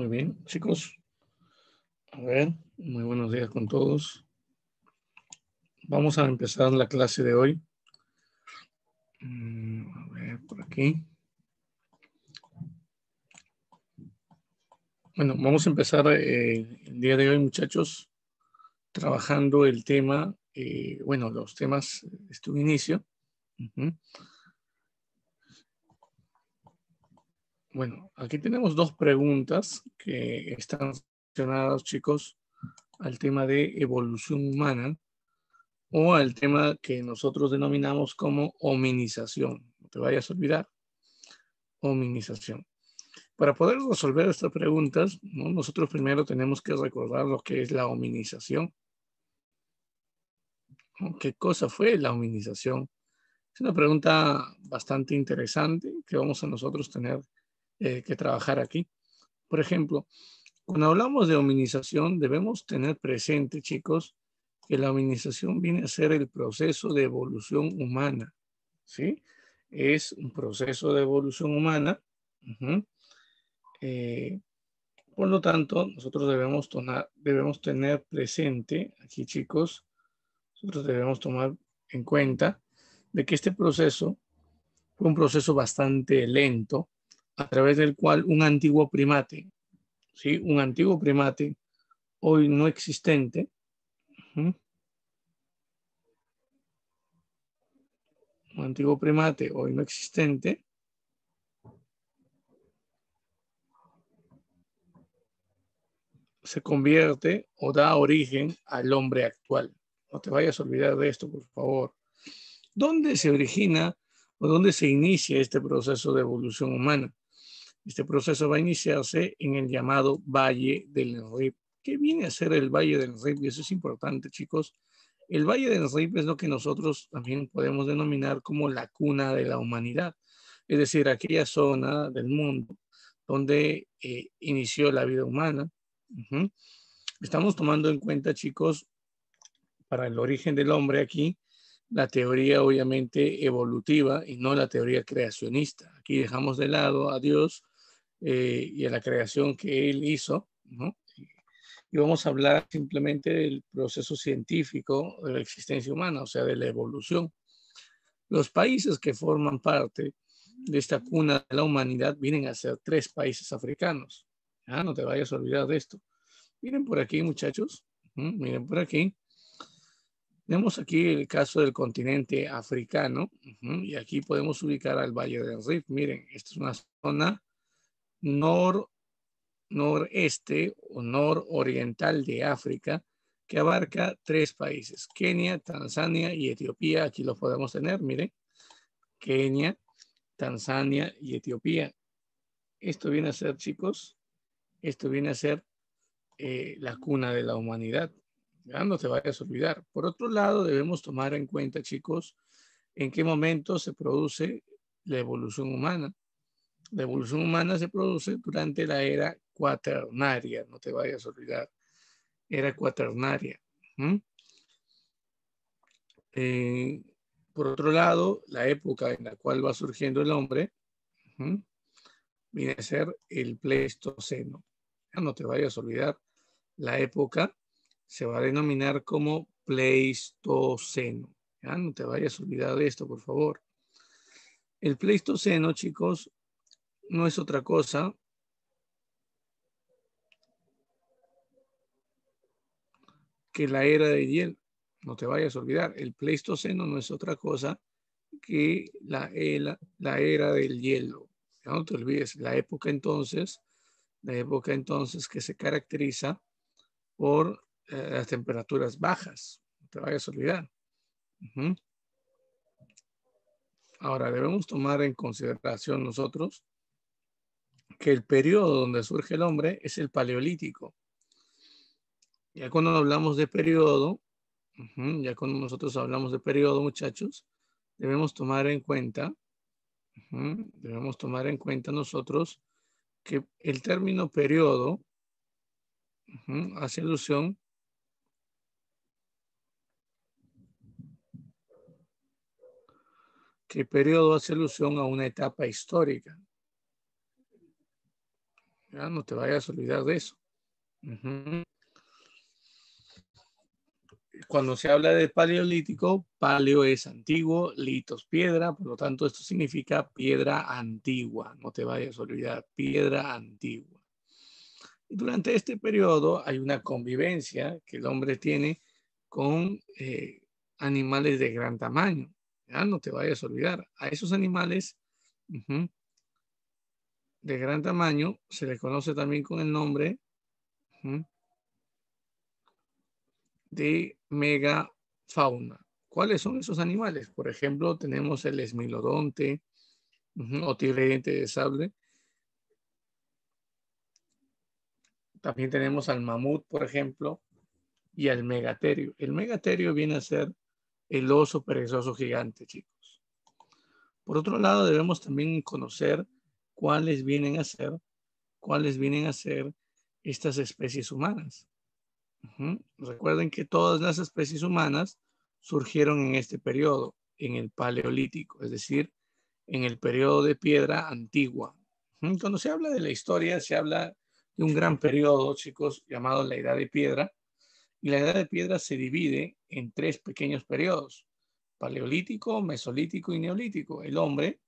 Muy bien, chicos. A ver, muy buenos días con todos. Vamos a empezar la clase de hoy. Mm, a ver, por aquí. Bueno, vamos a empezar eh, el día de hoy, muchachos, trabajando el tema, eh, bueno, los temas de este inicio. Uh Bueno, aquí tenemos dos preguntas que están relacionadas, chicos, al tema de evolución humana o al tema que nosotros denominamos como hominización. No te vayas a olvidar, hominización. Para poder resolver estas preguntas, nosotros primero tenemos que recordar lo que es la hominización. ¿Qué cosa fue la hominización? Es una pregunta bastante interesante que vamos a nosotros tener eh, que trabajar aquí. Por ejemplo, cuando hablamos de hominización, debemos tener presente, chicos, que la hominización viene a ser el proceso de evolución humana, ¿sí? Es un proceso de evolución humana. Eh, por lo tanto, nosotros debemos, debemos tener presente, aquí chicos, nosotros debemos tomar en cuenta de que este proceso fue un proceso bastante lento, a través del cual un antiguo primate, ¿sí? un antiguo primate hoy no existente, un antiguo primate hoy no existente, se convierte o da origen al hombre actual. No te vayas a olvidar de esto, por favor. ¿Dónde se origina o dónde se inicia este proceso de evolución humana? Este proceso va a iniciarse en el llamado Valle del Rip. ¿Qué viene a ser el Valle del Rip? Y eso es importante, chicos. El Valle del rip es lo que nosotros también podemos denominar como la cuna de la humanidad. Es decir, aquella zona del mundo donde eh, inició la vida humana. Estamos tomando en cuenta, chicos, para el origen del hombre aquí, la teoría obviamente evolutiva y no la teoría creacionista. Aquí dejamos de lado a Dios eh, y a la creación que él hizo. Y vamos a hablar simplemente del proceso científico de la existencia humana, o sea, de la evolución. Los países que forman parte de esta cuna de la humanidad vienen a ser tres países africanos. no te vayas a olvidar de esto. Miren por aquí, muchachos. Miren por aquí. Tenemos aquí el caso del continente africano y aquí podemos ubicar al Valle del Rift. Miren, esta es una zona nor, noreste o nororiental de África que abarca tres países, Kenia, Tanzania y Etiopía. Aquí los podemos tener, miren. Kenia, Tanzania y Etiopía. Esto viene a ser, chicos, esto viene a ser eh, la cuna de la humanidad. Ya no te vayas a olvidar. Por otro lado, debemos tomar en cuenta, chicos, en qué momento se produce la evolución humana. La evolución humana se produce durante la era cuaternaria, no te vayas a olvidar, era cuaternaria. Eh, por otro lado, la época en la cual va surgiendo el hombre viene a ser el Pleistoceno. no te vayas a olvidar, la época se va a denominar como Pleistoceno. Ya no te vayas a olvidar de esto, por favor. El Pleistoceno, chicos, no es otra cosa que la era de hielo. No te vayas a olvidar, el Pleistoceno no es otra cosa que la, la, era del hielo. No te olvides, la época entonces, la época entonces que se caracteriza por eh, las temperaturas bajas. No te vayas a olvidar. Ahora, debemos tomar en consideración nosotros que el periodo donde surge el hombre es el paleolítico. Ya cuando hablamos de periodo, ya cuando nosotros hablamos de periodo, muchachos, debemos tomar en cuenta, debemos tomar en cuenta nosotros que el término periodo hace alusión que periodo hace alusión a una etapa histórica no te vayas a olvidar de eso. Cuando se habla de paleolítico, paleo es antiguo, litos piedra, por lo tanto esto significa piedra antigua. No te vayas a olvidar, piedra antigua. Durante este periodo hay una convivencia que el hombre tiene con eh, animales de gran tamaño. Ya no te vayas a olvidar. A esos animales de gran tamaño, se le conoce también con el nombre de megafauna. ¿Cuáles son esos animales? Por ejemplo, tenemos el esmilodonte o tigre diente de sable. También tenemos al mamut, por ejemplo, y al megaterio. El megaterio viene a ser el oso perezoso gigante, chicos. Por otro lado, debemos también conocer cuáles vienen a ser, cuáles vienen a ser estas especies humanas. Recuerden que todas las especies humanas surgieron en este periodo, en el paleolítico, es decir, en el periodo de piedra antigua. Cuando se habla de la historia, se habla de un gran periodo, chicos, llamado la Edad de Piedra. Y la Edad de Piedra se divide en tres pequeños periodos, paleolítico, mesolítico y neolítico. El hombre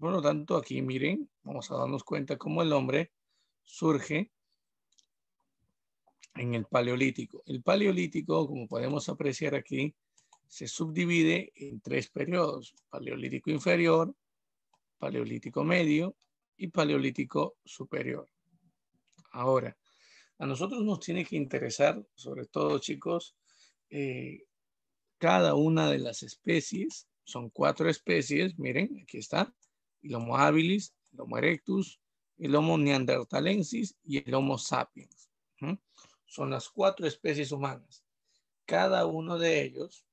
por lo tanto, aquí miren, vamos a darnos cuenta cómo el hombre surge en el paleolítico. El paleolítico, como podemos apreciar aquí, se subdivide en tres periodos, paleolítico inferior, paleolítico medio y paleolítico superior. Ahora, a nosotros nos tiene que interesar, sobre todo chicos, eh, cada una de las especies, son cuatro especies, miren, aquí está, el Homo habilis, el Homo erectus, el Homo neandertalensis y el Homo sapiens. Son las cuatro especies humanas. Cada uno de ellos,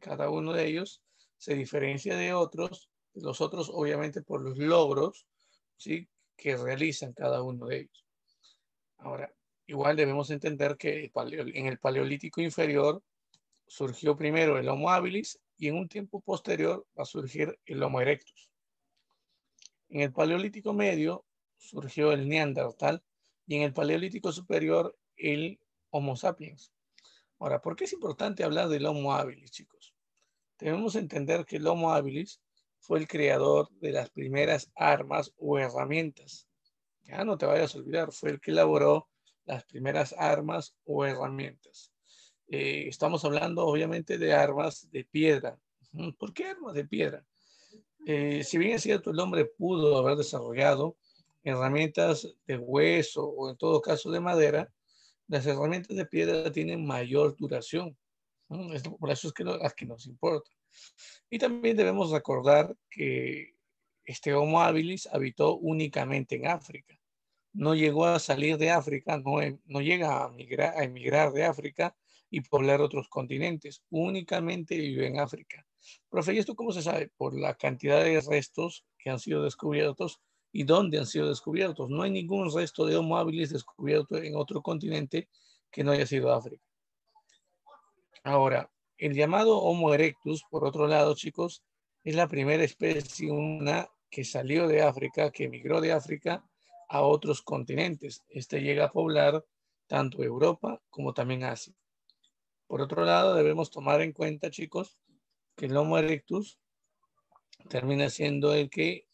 cada uno de ellos se diferencia de otros, los otros obviamente por los logros que realizan cada uno de ellos. Ahora, igual debemos entender que en el Paleolítico inferior surgió primero el Homo habilis y en un tiempo posterior va a surgir el Homo erectus. En el Paleolítico medio surgió el Neandertal y en el Paleolítico superior el Homo sapiens. Ahora, ¿por qué es importante hablar del Homo habilis, chicos? Debemos entender que el Homo habilis fue el creador de las primeras armas o herramientas. Ya no te vayas a olvidar, fue el que elaboró las primeras armas o herramientas. Eh, estamos hablando obviamente de armas de piedra. ¿Por qué armas de piedra? Eh, si bien es cierto, el hombre pudo haber desarrollado herramientas de hueso o en todo caso de madera, las herramientas de piedra tienen mayor duración. por eso es que que nos importa. Y también debemos recordar que este Homo habilis habitó únicamente en África. No llegó a salir de África, no, eh, llega a, a emigrar de África y poblar otros continentes. Únicamente vive en África. Profe, ¿y esto cómo se sabe? Por la cantidad de restos que han sido descubiertos y dónde han sido descubiertos. No hay ningún resto de Homo habilis descubierto en otro continente que no haya sido África. Ahora, el llamado Homo erectus, por otro lado, chicos, es la primera especie humana que salió de África, que emigró de África a otros continentes. Este llega a poblar tanto Europa como también Asia. Por otro lado, debemos tomar en cuenta, chicos, que el Homo erectus termina siendo el que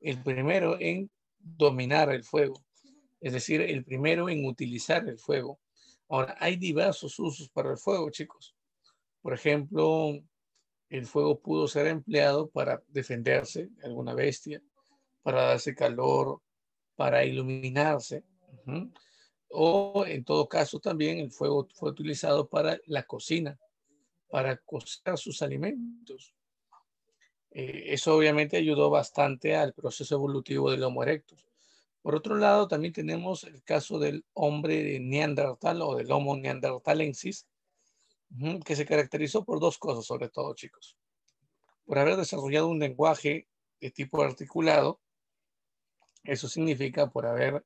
el primero en dominar el fuego, es decir, el primero en utilizar el fuego. Ahora, hay diversos usos para el fuego, chicos. Por ejemplo, el fuego pudo ser empleado para defenderse de alguna bestia, para darse calor, para iluminarse. O en todo caso también el fuego fue utilizado para la cocina, para cocer sus alimentos. Eh, eso obviamente ayudó bastante al proceso evolutivo del Homo erectus. Por otro lado, también tenemos el caso del hombre de neandertal o del Homo neandertalensis, que se caracterizó por dos cosas, sobre todo, chicos. Por haber desarrollado un lenguaje de tipo articulado, eso significa por haber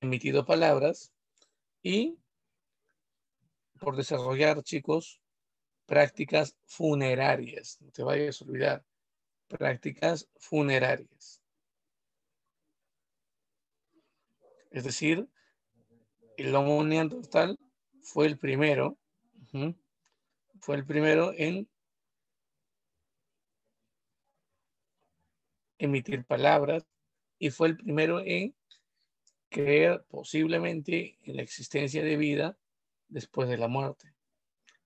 emitido palabras y por desarrollar, chicos, prácticas funerarias. No te vayas a olvidar. Prácticas funerarias. Es decir, el Homo total fue el primero, fue el primero en emitir palabras y fue el primero en creer posiblemente en la existencia de vida después de la muerte.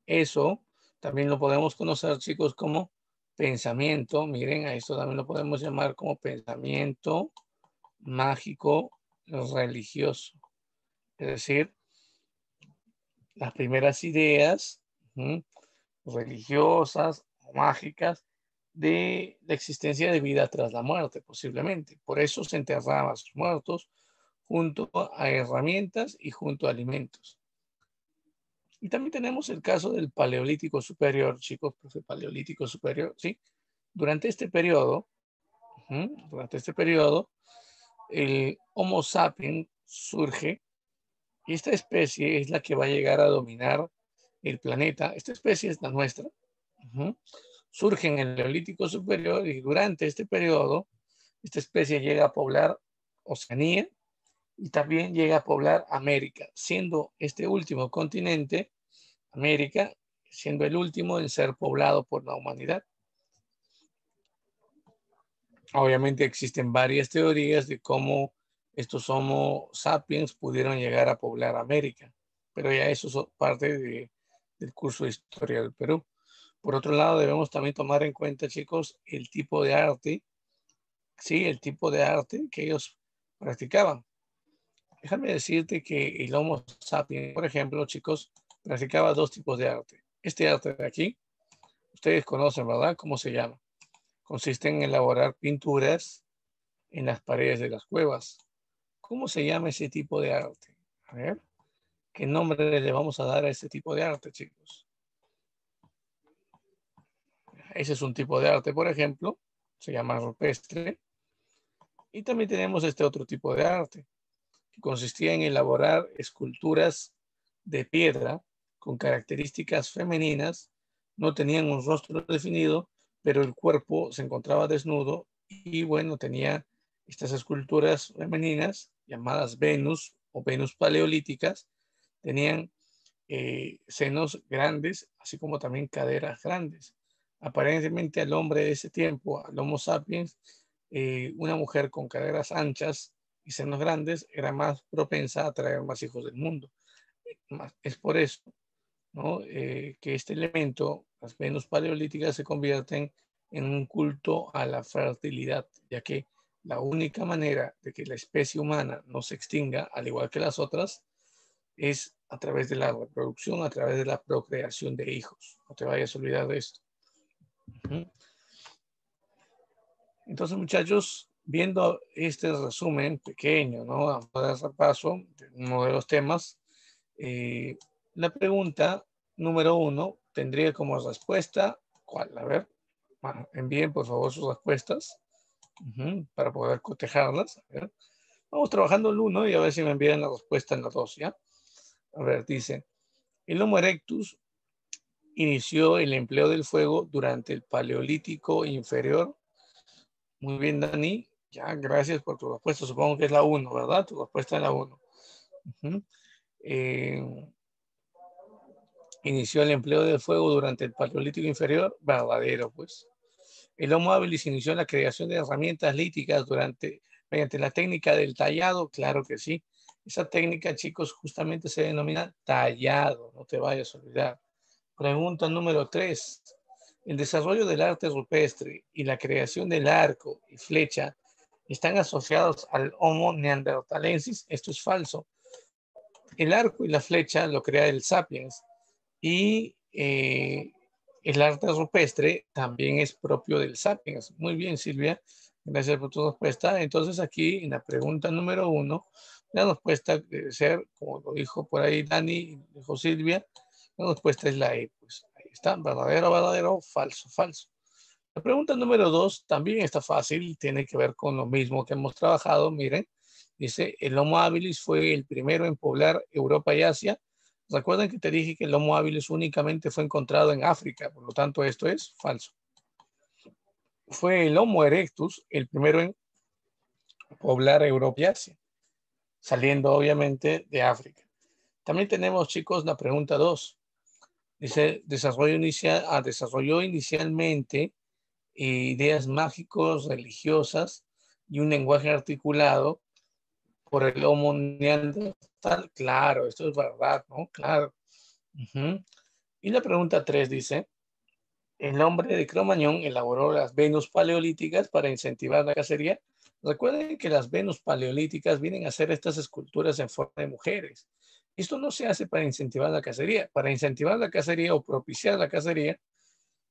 Eso también lo podemos conocer, chicos, como pensamiento. Miren, a esto también lo podemos llamar como pensamiento mágico religioso. Es decir, las primeras ideas religiosas o mágicas de la existencia de vida tras la muerte, posiblemente. Por eso se enterraban a sus muertos junto a herramientas y junto a alimentos. Y también tenemos el caso del Paleolítico Superior, chicos, profe, Paleolítico Superior, ¿sí? Durante este periodo, durante este periodo, el Homo sapiens surge y esta especie es la que va a llegar a dominar el planeta. Esta especie es la nuestra. Surge en el Paleolítico Superior y durante este periodo, esta especie llega a poblar Oceanía, y también llega a poblar América, siendo este último continente, América, siendo el último en ser poblado por la humanidad. Obviamente existen varias teorías de cómo estos Homo sapiens pudieron llegar a poblar América, pero ya eso es parte de, del curso de historia del Perú. Por otro lado, debemos también tomar en cuenta, chicos, el tipo de arte, sí, el tipo de arte que ellos practicaban. Déjame decirte que el Homo sapiens, por ejemplo, chicos, practicaba dos tipos de arte. Este arte de aquí, ustedes conocen, ¿verdad? ¿Cómo se llama? Consiste en elaborar pinturas en las paredes de las cuevas. ¿Cómo se llama ese tipo de arte? A ver, ¿qué nombre le vamos a dar a ese tipo de arte, chicos? Ese es un tipo de arte, por ejemplo, se llama rupestre. Y también tenemos este otro tipo de arte, que consistía en elaborar esculturas de piedra con características femeninas, no tenían un rostro definido, pero el cuerpo se encontraba desnudo y bueno, tenía estas esculturas femeninas llamadas Venus o Venus paleolíticas, tenían eh, senos grandes, así como también caderas grandes. Aparentemente al hombre de ese tiempo, al Homo sapiens, eh, una mujer con caderas anchas y más grandes, era más propensa a traer más hijos del mundo. Es por eso ¿no? Eh, que este elemento, las menos paleolíticas, se convierten en un culto a la fertilidad, ya que la única manera de que la especie humana no se extinga, al igual que las otras, es a través de la reproducción, a través de la procreación de hijos. No te vayas a olvidar de esto. Entonces, muchachos, viendo este resumen pequeño, ¿no? un paso de uno de los temas, eh, la pregunta número uno tendría como respuesta, ¿cuál? A ver, bueno, envíen por favor sus respuestas para poder cotejarlas. Vamos trabajando el uno y a ver si me envían la respuesta en la dos, ¿ya? A ver, dice, el Homo erectus inició el empleo del fuego durante el Paleolítico inferior. Muy bien, Dani. Ya, gracias por tu respuesta. Supongo que es la 1, ¿verdad? Tu respuesta es la 1. Eh, inició el empleo del fuego durante el Paleolítico inferior. Verdadero, pues. El Homo habilis inició la creación de herramientas líticas durante, mediante la técnica del tallado. Claro que sí. Esa técnica, chicos, justamente se denomina tallado. No te vayas a olvidar. Pregunta número 3. El desarrollo del arte rupestre y la creación del arco y flecha están asociados al Homo neanderthalensis. Esto es falso. El arco y la flecha lo crea el Sapiens y eh, el arte rupestre también es propio del Sapiens. Muy bien, Silvia. Gracias por tu respuesta. Entonces aquí en la pregunta número uno, la respuesta debe ser, como lo dijo por ahí Dani, dijo Silvia, la respuesta es la E. Pues ahí está, verdadero, verdadero, falso, falso. La pregunta número dos también está fácil, tiene que ver con lo mismo que hemos trabajado. Miren, dice, el Homo habilis fue el primero en poblar Europa y Asia. Recuerden que te dije que el Homo habilis únicamente fue encontrado en África, por lo tanto esto es falso. Fue el Homo erectus el primero en poblar Europa y Asia, saliendo obviamente de África. También tenemos, chicos, la pregunta dos. Dice, desarrollo inicial, ah, desarrolló inicialmente eh, ideas mágicos, religiosas y un lenguaje articulado por el homo neandertal. Claro, esto es verdad, ¿no? Claro. Y la pregunta 3 dice, el hombre de Cromañón elaboró las Venus paleolíticas para incentivar la cacería. Recuerden que las Venus paleolíticas vienen a hacer estas esculturas en forma de mujeres. Esto no se hace para incentivar la cacería. Para incentivar la cacería o propiciar la cacería,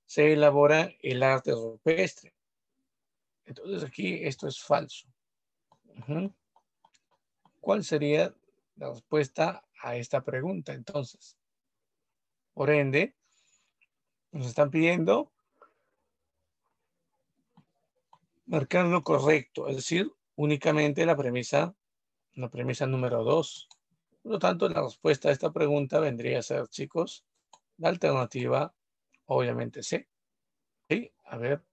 se elabora el arte rupestre. Entonces aquí esto es falso. ¿Cuál sería la respuesta a esta pregunta entonces? Por ende, nos están pidiendo marcar lo correcto, es decir, únicamente la premisa, la premisa número dos. Por lo tanto, la respuesta a esta pregunta vendría a ser, chicos, la alternativa Obviamente sí. a ver.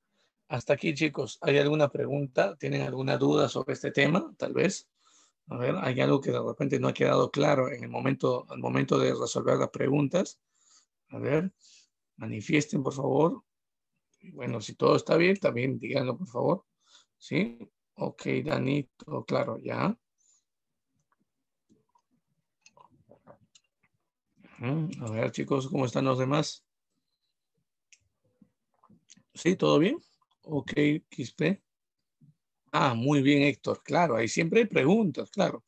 Hasta aquí, chicos. ¿Hay alguna pregunta? ¿Tienen alguna duda sobre este tema? Tal vez. A ver, hay algo que de repente no ha quedado claro en el momento, al momento de resolver las preguntas. A ver, manifiesten, por favor. Bueno, si todo está bien, también díganlo, por favor. ¿Sí? Ok, Danito claro, ya. A ver, chicos, ¿cómo están los demás? ¿Sí? ¿Todo bien? Ok, Quispe. Ah, muy bien, Héctor. Claro, ahí siempre hay preguntas, claro.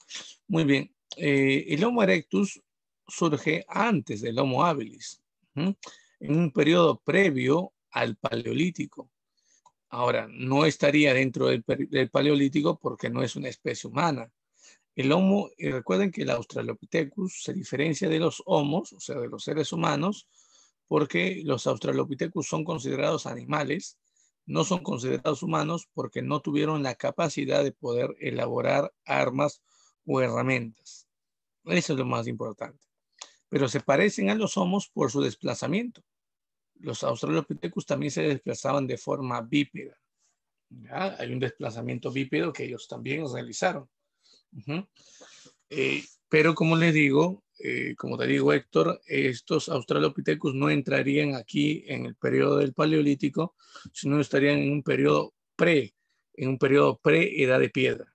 Muy bien. Eh, el Homo erectus surge antes del Homo habilis, en un periodo previo al Paleolítico. Ahora, no estaría dentro del, del, Paleolítico porque no es una especie humana. El Homo, y recuerden que el Australopithecus se diferencia de los Homos, o sea, de los seres humanos, porque los Australopithecus son considerados animales, no son considerados humanos porque no tuvieron la capacidad de poder elaborar armas o herramientas. Eso es lo más importante. Pero se parecen a los homos por su desplazamiento. Los Australopithecus también se desplazaban de forma bípeda. Hay un desplazamiento bípedo que ellos también realizaron. Eh, pero como les digo, eh, como te digo Héctor, estos Australopithecus no entrarían aquí en el periodo del Paleolítico, sino estarían en un periodo pre, en un periodo pre-edad de piedra.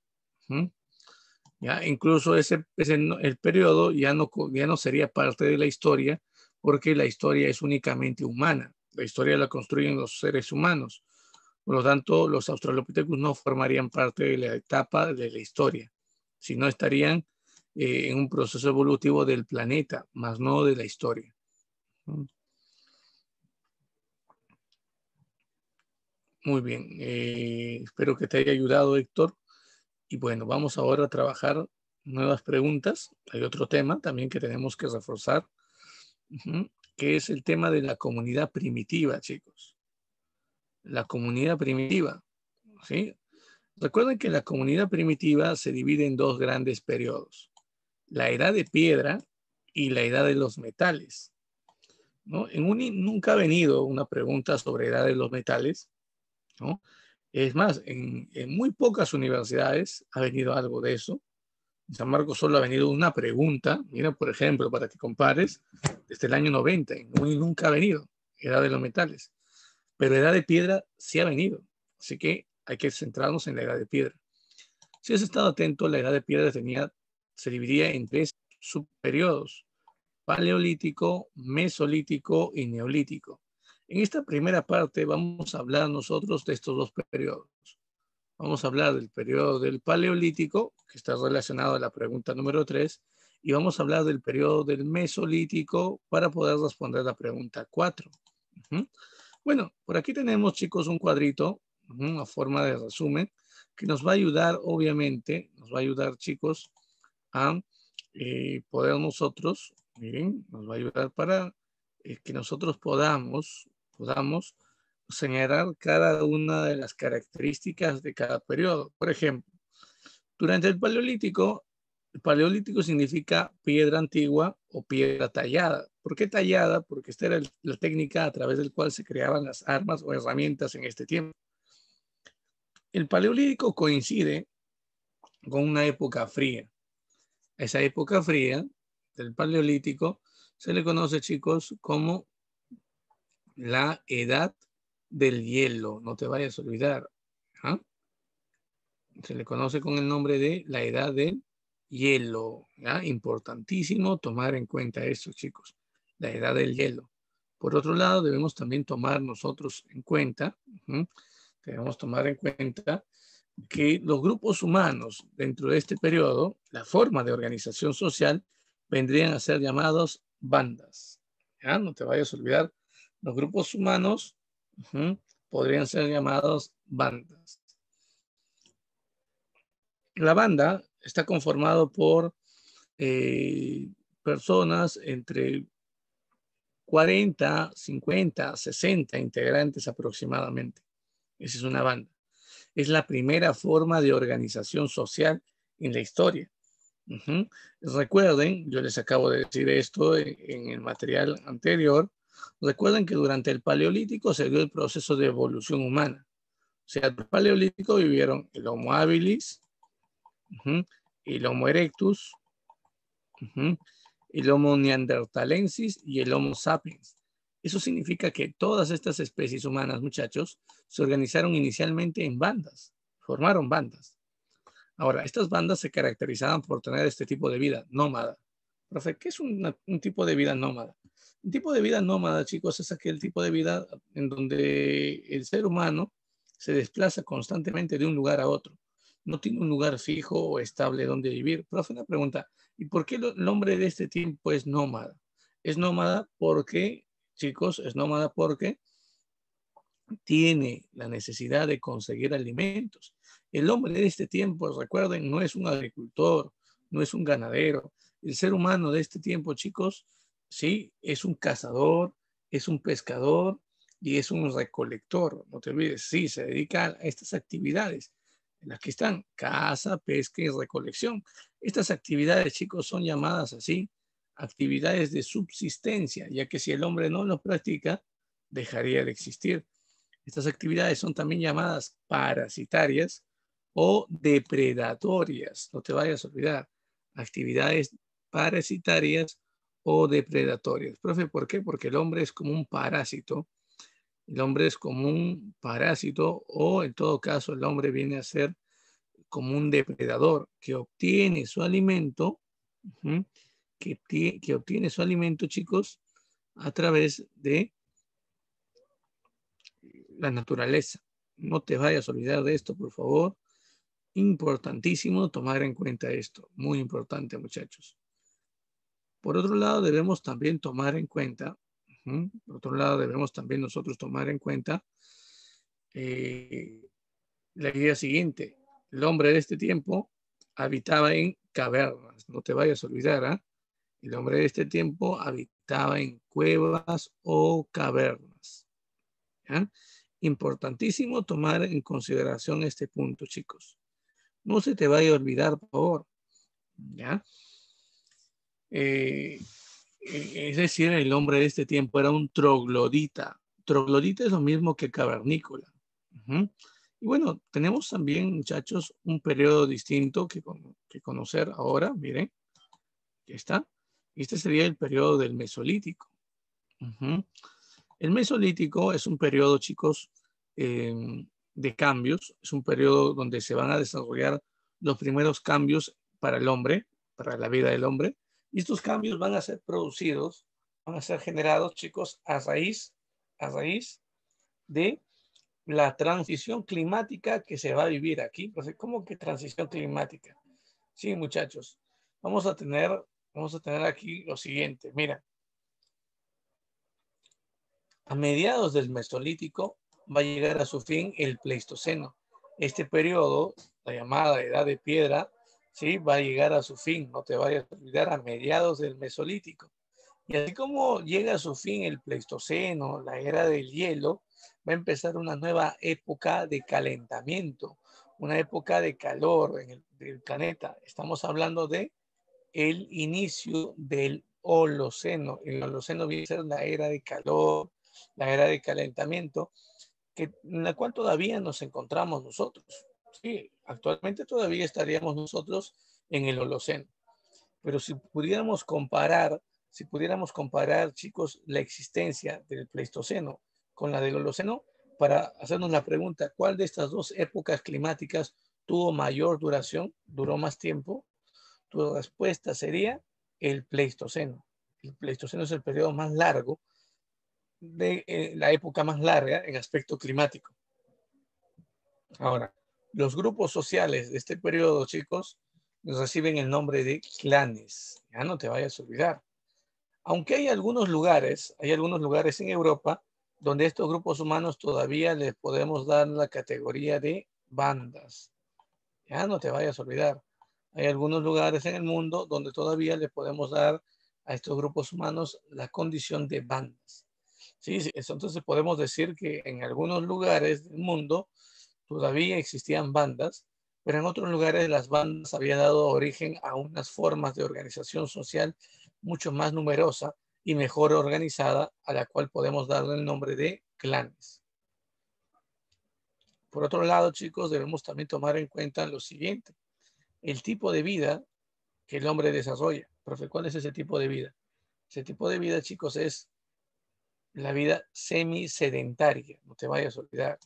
¿Ya? Incluso ese, el periodo ya no, ya no sería parte de la historia, porque la historia es únicamente humana. La historia la construyen los seres humanos. Por lo tanto, los Australopithecus no formarían parte de la etapa de la historia, sino estarían eh, en un proceso evolutivo del planeta, más no de la historia. Mm. Muy bien, eh, espero que te haya ayudado Héctor. Y bueno, vamos ahora a trabajar nuevas preguntas. Hay otro tema también que tenemos que reforzar, que es el tema de la comunidad primitiva, chicos. La comunidad primitiva, Recuerden que la comunidad primitiva se divide en dos grandes periodos la edad de piedra y la edad de los metales. ¿no? En un, nunca ha venido una pregunta sobre edad de los metales. ¿no? Es más, en, muy pocas universidades ha venido algo de eso. En San Marcos solo ha venido una pregunta. Mira, por ejemplo, para que compares, desde el año 90, en UNI nunca ha venido edad de los metales. Pero edad de piedra sí ha venido. Así que hay que centrarnos en la edad de piedra. Si has estado atento, la edad de piedra tenía se dividía en tres subperiodos, paleolítico, mesolítico y neolítico. En esta primera parte vamos a hablar nosotros de estos dos periodos. Vamos a hablar del periodo del paleolítico, que está relacionado a la pregunta número 3, y vamos a hablar del periodo del mesolítico para poder responder la pregunta 4. Bueno, por aquí tenemos, chicos, un cuadrito, una forma de resumen, que nos va a ayudar, obviamente, nos va a ayudar, chicos, a eh, poder nosotros, miren, nos va a ayudar para eh, que nosotros podamos, podamos señalar cada una de las características de cada periodo. Por ejemplo, durante el Paleolítico, el Paleolítico significa piedra antigua o piedra tallada. ¿Por qué tallada? Porque esta era la técnica a través del cual se creaban las armas o herramientas en este tiempo. El Paleolítico coincide con una época fría. Esa época fría del Paleolítico se le conoce, chicos, como la edad del hielo. No te vayas a olvidar. ¿ah? Se le conoce con el nombre de la edad del hielo. Importantísimo tomar en cuenta esto, chicos. La edad del hielo. Por otro lado, debemos también tomar nosotros en cuenta, debemos tomar en cuenta que los grupos humanos dentro de este periodo, la forma de organización social, vendrían a ser llamados bandas. No te vayas a olvidar, los grupos humanos podrían ser llamados bandas. La banda está conformado por eh, personas entre 40, 50, 60 integrantes aproximadamente. Esa es una banda es la primera forma de organización social en la historia. Recuerden, yo les acabo de decir esto en, el material anterior, recuerden que durante el Paleolítico se dio el proceso de evolución humana. O sea, el Paleolítico vivieron el Homo habilis, el Homo erectus, el Homo neanderthalensis y el Homo sapiens. Eso significa que todas estas especies humanas, muchachos, se organizaron inicialmente en bandas, formaron bandas. Ahora, estas bandas se caracterizaban por tener este tipo de vida nómada. Profe, ¿qué es un tipo de vida nómada? Un tipo de vida nómada, chicos, es aquel tipo de vida en donde el ser humano se desplaza constantemente de un lugar a otro. No tiene un lugar fijo o estable donde vivir. Profe, una pregunta. ¿Y por qué el hombre de este tipo es nómada? Es nómada porque chicos, es nómada porque tiene la necesidad de conseguir alimentos. El hombre de este tiempo, recuerden, no es un agricultor, no es un ganadero. El ser humano de este tiempo, chicos, sí, es un cazador, es un pescador y es un recolector. No te olvides, sí, se dedica a estas actividades en las que están caza, pesca y recolección. Estas actividades, chicos, son llamadas así actividades de subsistencia, ya que si el hombre no lo practica, dejaría de existir. Estas actividades son también llamadas parasitarias o depredatorias. No te vayas a olvidar. Actividades parasitarias o depredatorias. Profe, ¿por qué? Porque el hombre es como un parásito. El hombre es como un parásito o en todo caso el hombre viene a ser como un depredador que obtiene su alimento que, obtiene su alimento, chicos, a través de la naturaleza. No te vayas a olvidar de esto, por favor. Importantísimo tomar en cuenta esto. Muy importante, muchachos. Por otro lado, debemos también tomar en cuenta, por otro lado, debemos también nosotros tomar en cuenta eh, la idea siguiente. El hombre de este tiempo habitaba en cavernas. No te vayas a olvidar, ah el hombre de este tiempo habitaba en cuevas o cavernas. Importantísimo tomar en consideración este punto, chicos. No se te vaya a olvidar, por favor. Eh, e-, es decir, el hombre de este tiempo era un troglodita. Troglodita es lo mismo que cavernícola. Y bueno, tenemos también, muchachos, un periodo distinto que, que conocer ahora. Miren, aquí está. Este sería el periodo del Mesolítico. El Mesolítico es un periodo, chicos, em, de cambios. Es un periodo donde se van a desarrollar los primeros cambios para el hombre, para la vida del hombre. Y estos cambios van a ser producidos, van a ser generados, chicos, a raíz, a raíz de la transición climática que se va a vivir aquí. Entonces, ¿cómo que transición climática? Sí, muchachos, vamos a tener vamos a tener aquí lo siguiente. Mira, a mediados del Mesolítico va a llegar a su fin el Pleistoceno. Este periodo, la llamada Edad de Piedra, ¿sí? va a llegar a su fin, no te vayas a olvidar, a mediados del Mesolítico. Y así como llega a su fin el Pleistoceno, la era del hielo, va a empezar una nueva época de calentamiento, una época de calor en el, planeta. Estamos hablando de el inicio del Holoceno. El Holoceno viene a ser la era de calor, la era de calentamiento, que, en la cual todavía nos encontramos nosotros. Sí, actualmente todavía estaríamos nosotros en el Holoceno. Pero si pudiéramos comparar, si pudiéramos comparar, chicos, la existencia del Pleistoceno con la del Holoceno, para hacernos la pregunta, ¿cuál de estas dos épocas climáticas tuvo mayor duración, duró más tiempo? tu respuesta sería el Pleistoceno. El Pleistoceno es el periodo más largo, de eh, la época más larga en aspecto climático. Ahora, los grupos sociales de este periodo, chicos, reciben el nombre de clanes. Ya no te vayas a olvidar. Aunque hay algunos lugares, hay algunos lugares en Europa donde estos grupos humanos todavía les podemos dar la categoría de bandas. Ya no te vayas a olvidar. Hay algunos lugares en el mundo donde todavía le podemos dar a estos grupos humanos la condición de bandas. ¿Sí? Entonces podemos decir que en algunos lugares del mundo todavía existían bandas, pero en otros lugares las bandas habían dado origen a unas formas de organización social mucho más numerosa y mejor organizada, a la cual podemos darle el nombre de clanes. Por otro lado, chicos, debemos también tomar en cuenta lo siguiente el tipo de vida que el hombre desarrolla. Profe, ¿cuál es ese tipo de vida? Ese tipo de vida, chicos, es la vida semisedentaria. No te vayas a olvidar.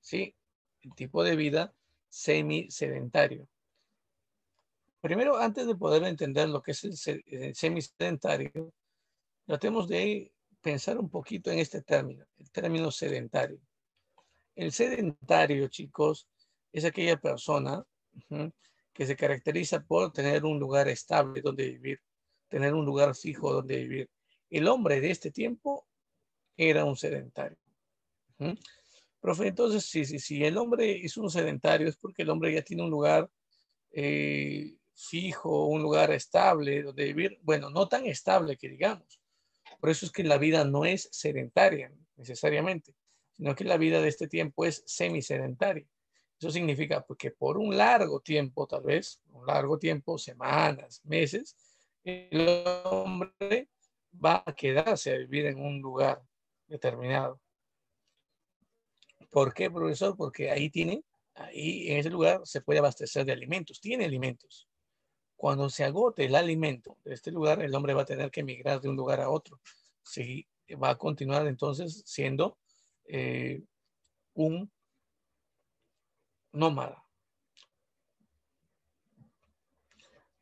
¿Sí? El tipo de vida semisedentario. Primero, antes de poder entender lo que es el, semisedentario, tratemos de pensar un poquito en este término, el término sedentario. El sedentario, chicos, es aquella persona que se caracteriza por tener un lugar estable donde vivir, tener un lugar fijo donde vivir. El hombre de este tiempo era un sedentario. Profe, entonces, si, si, el hombre es un sedentario, es porque el hombre ya tiene un lugar eh, fijo, un lugar estable donde vivir. Bueno, no tan estable que digamos. Por eso es que la vida no es sedentaria necesariamente, sino que la vida de este tiempo es semisedentaria. Eso significa pues, que por un largo tiempo, tal vez, un largo tiempo, semanas, meses, el hombre va a quedarse a vivir en un lugar determinado. ¿Por qué, profesor? Porque ahí tiene, ahí en ese lugar se puede abastecer de alimentos, tiene alimentos. Cuando se agote el alimento de este lugar, el hombre va a tener que migrar de un lugar a otro. Si va a continuar entonces siendo eh, un nómada.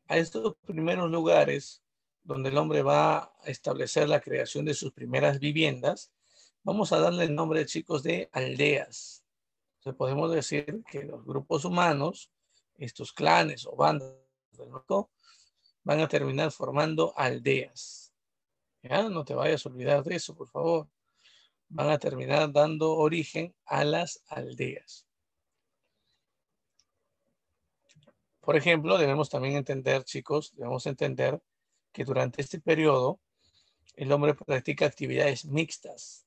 A estos primeros lugares donde el hombre va a establecer la creación de sus primeras viviendas, vamos a darle el nombre, chicos, de aldeas. se podemos decir que los grupos humanos, estos clanes o bandas van a terminar formando aldeas. ¿Ya? No te vayas a olvidar de eso, por favor. Van a terminar dando origen a las aldeas. Por ejemplo, debemos también entender, chicos, debemos entender que durante este periodo el hombre practica actividades mixtas.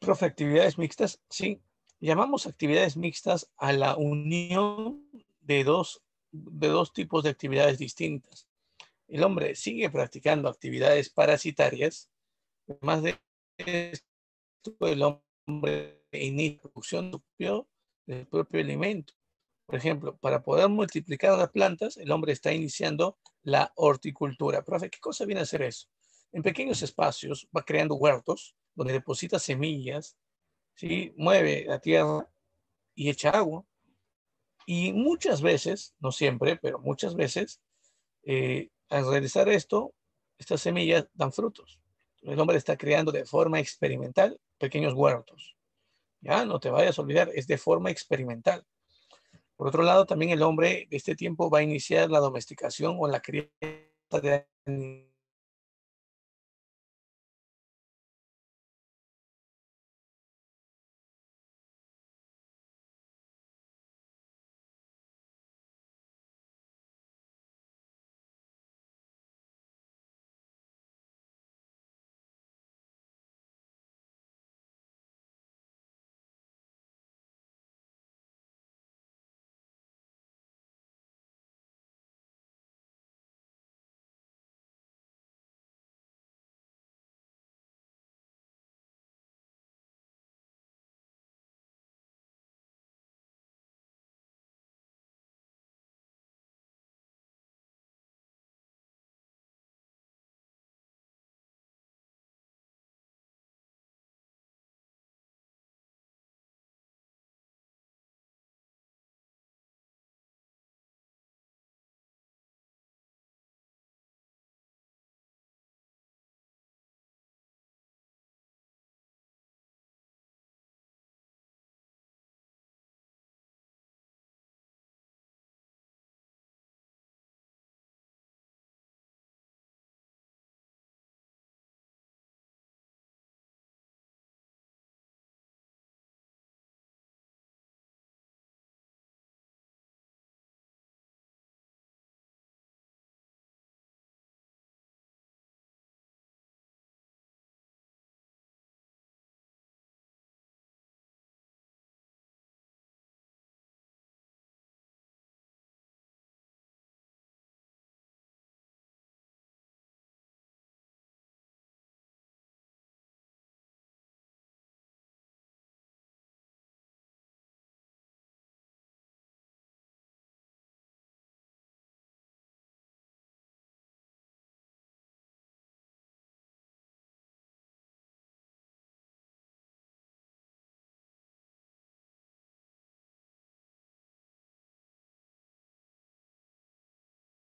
Profe, actividades mixtas, sí. Llamamos actividades mixtas a la unión de dos, de dos tipos de actividades distintas. El hombre sigue practicando actividades parasitarias. Además de esto, el hombre inicia propio, del propio alimento. Por ejemplo, para poder multiplicar las plantas, el hombre está iniciando la horticultura. Profe, ¿qué cosa viene a hacer eso? En pequeños espacios va creando huertos donde deposita semillas, ¿sí? mueve la tierra y echa agua. Y muchas veces, no siempre, pero muchas veces, eh, al realizar esto, estas semillas dan frutos. El hombre está creando de forma experimental pequeños huertos. Ya, no te vayas a olvidar, es de forma experimental. Por otro lado, también el hombre de este tiempo va a iniciar la domesticación o la crianza de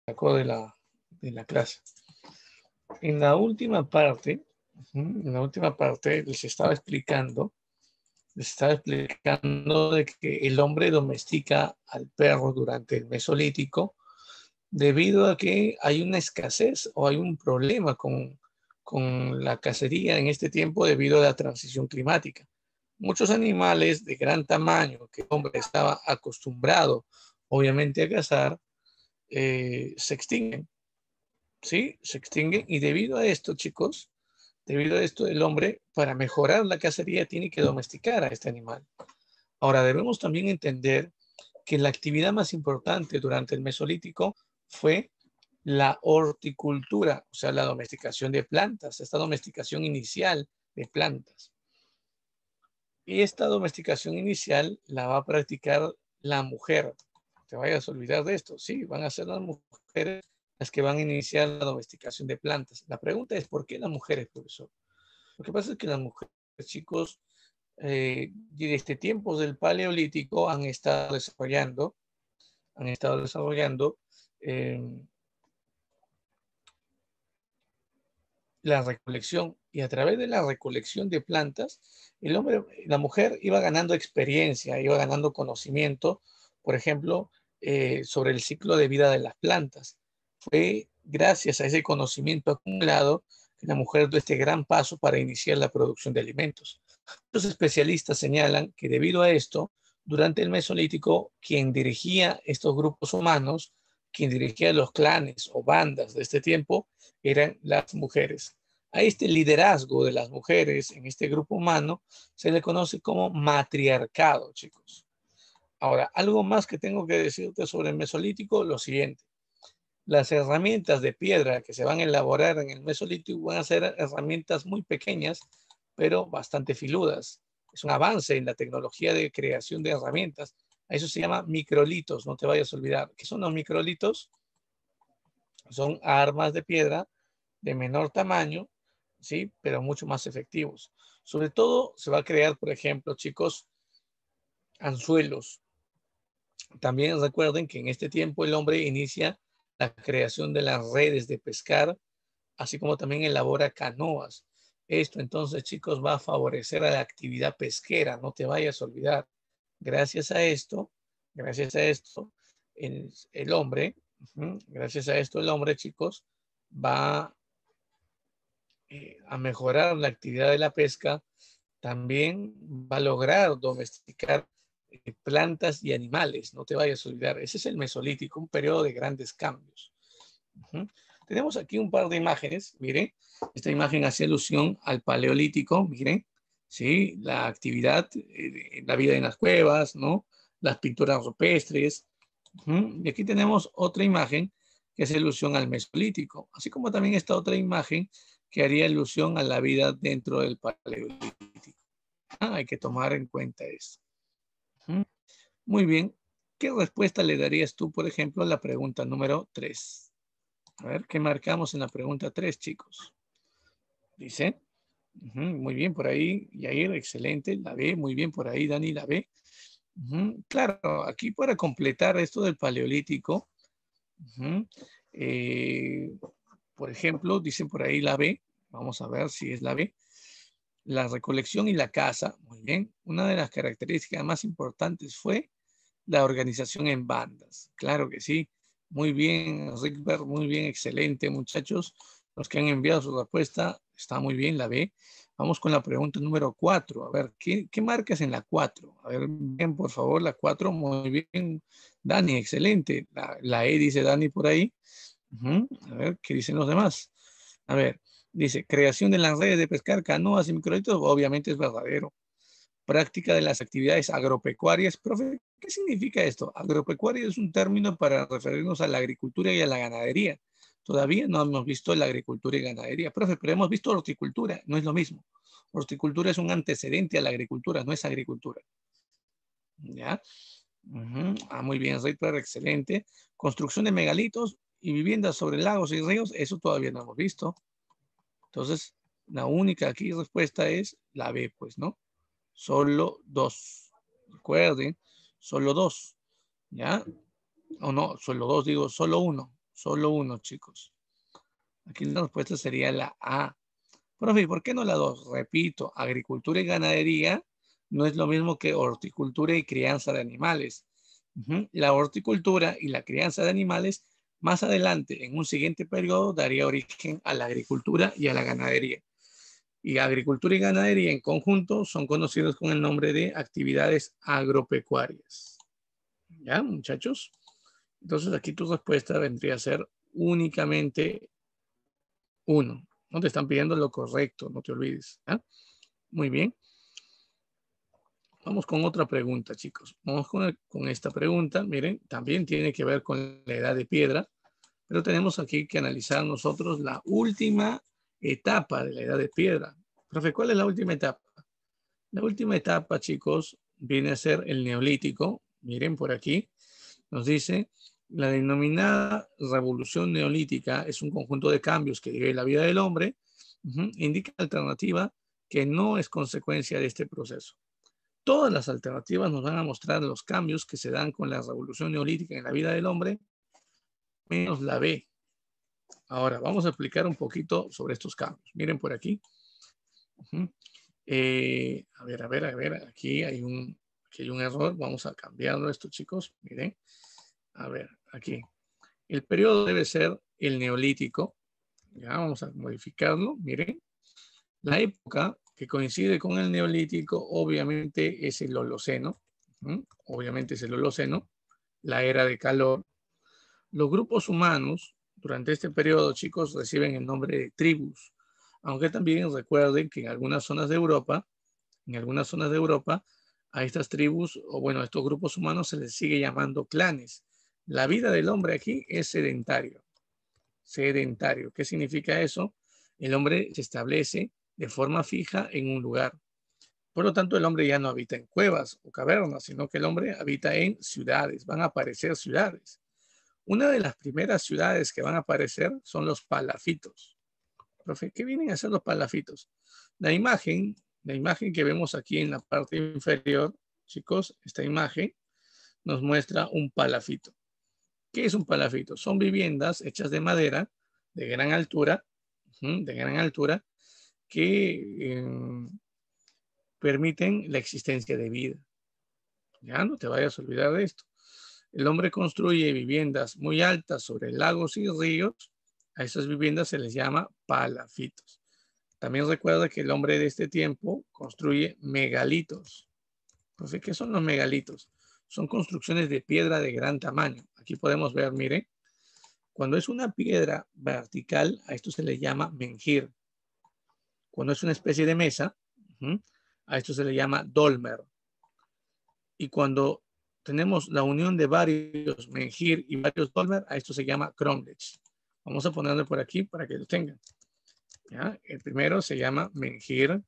sacó de la, de la clase. En la última parte, en la última parte les estaba explicando, les estaba explicando de que el hombre domestica al perro durante el mesolítico debido a que hay una escasez o hay un problema con, con la cacería en este tiempo debido a la transición climática. Muchos animales de gran tamaño que el hombre estaba acostumbrado, obviamente, a cazar, eh, se extinguen. ¿Sí? Se extinguen. Y debido a esto, chicos, debido a esto, el hombre, para mejorar la cacería, tiene que domesticar a este animal. Ahora, debemos también entender que la actividad más importante durante el Mesolítico fue la horticultura, o sea, la domesticación de plantas, esta domesticación inicial de plantas. Y esta domesticación inicial la va a practicar la mujer, te vayas a olvidar de esto. Sí, van a ser las mujeres las que van a iniciar la domesticación de plantas. La pregunta es, ¿por qué las mujeres, profesor? Lo que pasa es que las mujeres, chicos, eh, desde este tiempos del paleolítico han estado desarrollando, han estado desarrollando em, la recolección y a través de la recolección de plantas, el hombre, la mujer iba ganando experiencia, iba ganando conocimiento por ejemplo, eh, sobre el ciclo de vida de las plantas. Fue gracias a ese conocimiento acumulado que la mujer dio este gran paso para iniciar la producción de alimentos. Los especialistas señalan que debido a esto, durante el Mesolítico, quien dirigía estos grupos humanos, quien dirigía los clanes o bandas de este tiempo, eran las mujeres. A este liderazgo de las mujeres en este grupo humano se le conoce como matriarcado, chicos. Ahora, algo más que tengo que decirte sobre el mesolítico, lo siguiente. Las herramientas de piedra que se van a elaborar en el mesolítico van a ser herramientas muy pequeñas, pero bastante filudas. Es un avance en la tecnología de creación de herramientas. Eso se llama microlitos, no te vayas a olvidar. ¿Qué son los microlitos? Son armas de piedra de menor tamaño, ¿sí? Pero mucho más efectivos. Sobre todo se va a crear, por ejemplo, chicos, anzuelos, también recuerden que en este tiempo el hombre inicia la creación de las redes de pescar, así como también elabora canoas. Esto entonces, chicos, va a favorecer a la actividad pesquera, no te vayas a olvidar. Gracias a esto, gracias a esto, el, el hombre, gracias a esto el hombre, chicos, va eh, a mejorar la actividad de la pesca, también va a lograr domesticar eh, plantas y animales, no te vayas a olvidar. Ese es el Mesolítico, un periodo de grandes cambios. Tenemos aquí un par de imágenes, miren, esta imagen hace alusión al Paleolítico, miren, ¿sí? la actividad, eh, la vida en las cuevas, ¿no? las pinturas rupestres. Y aquí tenemos otra imagen que hace alusión al Mesolítico, así como también esta otra imagen que haría alusión a la vida dentro del Paleolítico. Ah, hay que tomar en cuenta esto muy bien. ¿Qué respuesta le darías tú, por ejemplo, a la pregunta número 3? A ver, ¿qué marcamos en la pregunta 3, chicos? Dice, muy bien por ahí, Yair, excelente, la B, muy bien por ahí, Dani, la B. claro, aquí para completar esto del paleolítico, eh, por ejemplo, dicen por ahí la B, vamos a ver si es la B la recolección y la caza, muy bien, una de las características más importantes fue la organización en bandas. Claro que sí. Muy bien, Rickberg, muy bien, excelente, muchachos. Los que han enviado su respuesta, está muy bien, la B. Vamos con la pregunta número cuatro. A ver, ¿qué, marcas en la cuatro? A ver, bien, por favor, la cuatro, muy bien. Dani, excelente. La, E dice Dani por ahí. A ver, ¿qué dicen los demás? A ver, Dice, creación de las redes de pescar, canoas y microlitos, obviamente es verdadero. Práctica de las actividades agropecuarias. Profe, ¿qué significa esto? Agropecuaria es un término para referirnos a la agricultura y a la ganadería. Todavía no hemos visto la agricultura y ganadería. Profe, pero hemos visto horticultura, no es lo mismo. Horticultura es un antecedente a la agricultura, no es agricultura. ¿Ya? Ah, muy bien, Reiter, excelente. Construcción de megalitos y viviendas sobre lagos y ríos, eso todavía no hemos visto. Entonces, la única aquí respuesta es la B, pues, ¿no? Solo dos. Recuerden, solo dos. ¿Ya? O no, solo dos, digo, solo uno. Solo uno, chicos. Aquí la respuesta sería la A. Profe, ¿por qué no la dos? Repito, agricultura y ganadería no es lo mismo que horticultura y crianza de animales. La horticultura y la crianza de animales más adelante, en un siguiente periodo, daría origen a la agricultura y a la ganadería. Y agricultura y ganadería en conjunto son conocidos con el nombre de actividades agropecuarias. ¿Ya, muchachos? Entonces aquí tu respuesta vendría a ser únicamente uno. No te están pidiendo lo correcto, no te olvides. Muy bien. Vamos con otra pregunta, chicos. Vamos con, esta pregunta. Miren, también tiene que ver con la edad de piedra, pero tenemos aquí que analizar nosotros la última etapa de la edad de piedra. Profe, ¿cuál es la última etapa? La última etapa, chicos, viene a ser el neolítico. Miren por aquí. Nos dice, la denominada revolución neolítica es un conjunto de cambios que vive la vida del hombre. Indica alternativa que no es consecuencia de este proceso todas las alternativas nos van a mostrar los cambios que se dan con la revolución neolítica en la vida del hombre, menos la B. Ahora, vamos a explicar un poquito sobre estos cambios. Miren por aquí. Eh, a ver, a ver, a ver, aquí hay, un, aquí hay un error. Vamos a cambiarlo esto, chicos. Miren. A ver, aquí. El periodo debe ser el neolítico. Ya vamos a modificarlo. Miren. La época que coincide con el neolítico, obviamente es el Holoceno, obviamente es el Holoceno, la era de calor. Los grupos humanos durante este periodo, chicos, reciben el nombre de tribus, aunque también recuerden que en algunas zonas de Europa, en algunas zonas de Europa, a estas tribus, o bueno, a estos grupos humanos se les sigue llamando clanes. La vida del hombre aquí es sedentario. Sedentario. ¿Qué significa eso? El hombre se establece de forma fija en un lugar. Por lo tanto, el hombre ya no habita en cuevas o cavernas, sino que el hombre habita en ciudades, van a aparecer ciudades. Una de las primeras ciudades que van a aparecer son los palafitos. Profe, ¿qué vienen a ser los palafitos? La imagen, la imagen que vemos aquí en la parte inferior, chicos, esta imagen nos muestra un palafito. ¿Qué es un palafito? Son viviendas hechas de madera de gran altura, de gran altura, que em, permiten la existencia de vida. Ya no te vayas a olvidar de esto. El hombre construye viviendas muy altas sobre lagos y ríos. A esas viviendas se les llama palafitos. También recuerda que el hombre de este tiempo construye megalitos. Entonces, pues, ¿qué son los megalitos? Son construcciones de piedra de gran tamaño. Aquí podemos ver, miren, cuando es una piedra vertical, a esto se le llama mengir. Cuando es una especie de mesa, a esto se le llama dolmer. Y cuando tenemos la unión de varios mengir y varios dolmer, a esto se llama cromlech. Vamos a ponerlo por aquí para que lo tengan. El primero se llama menhir,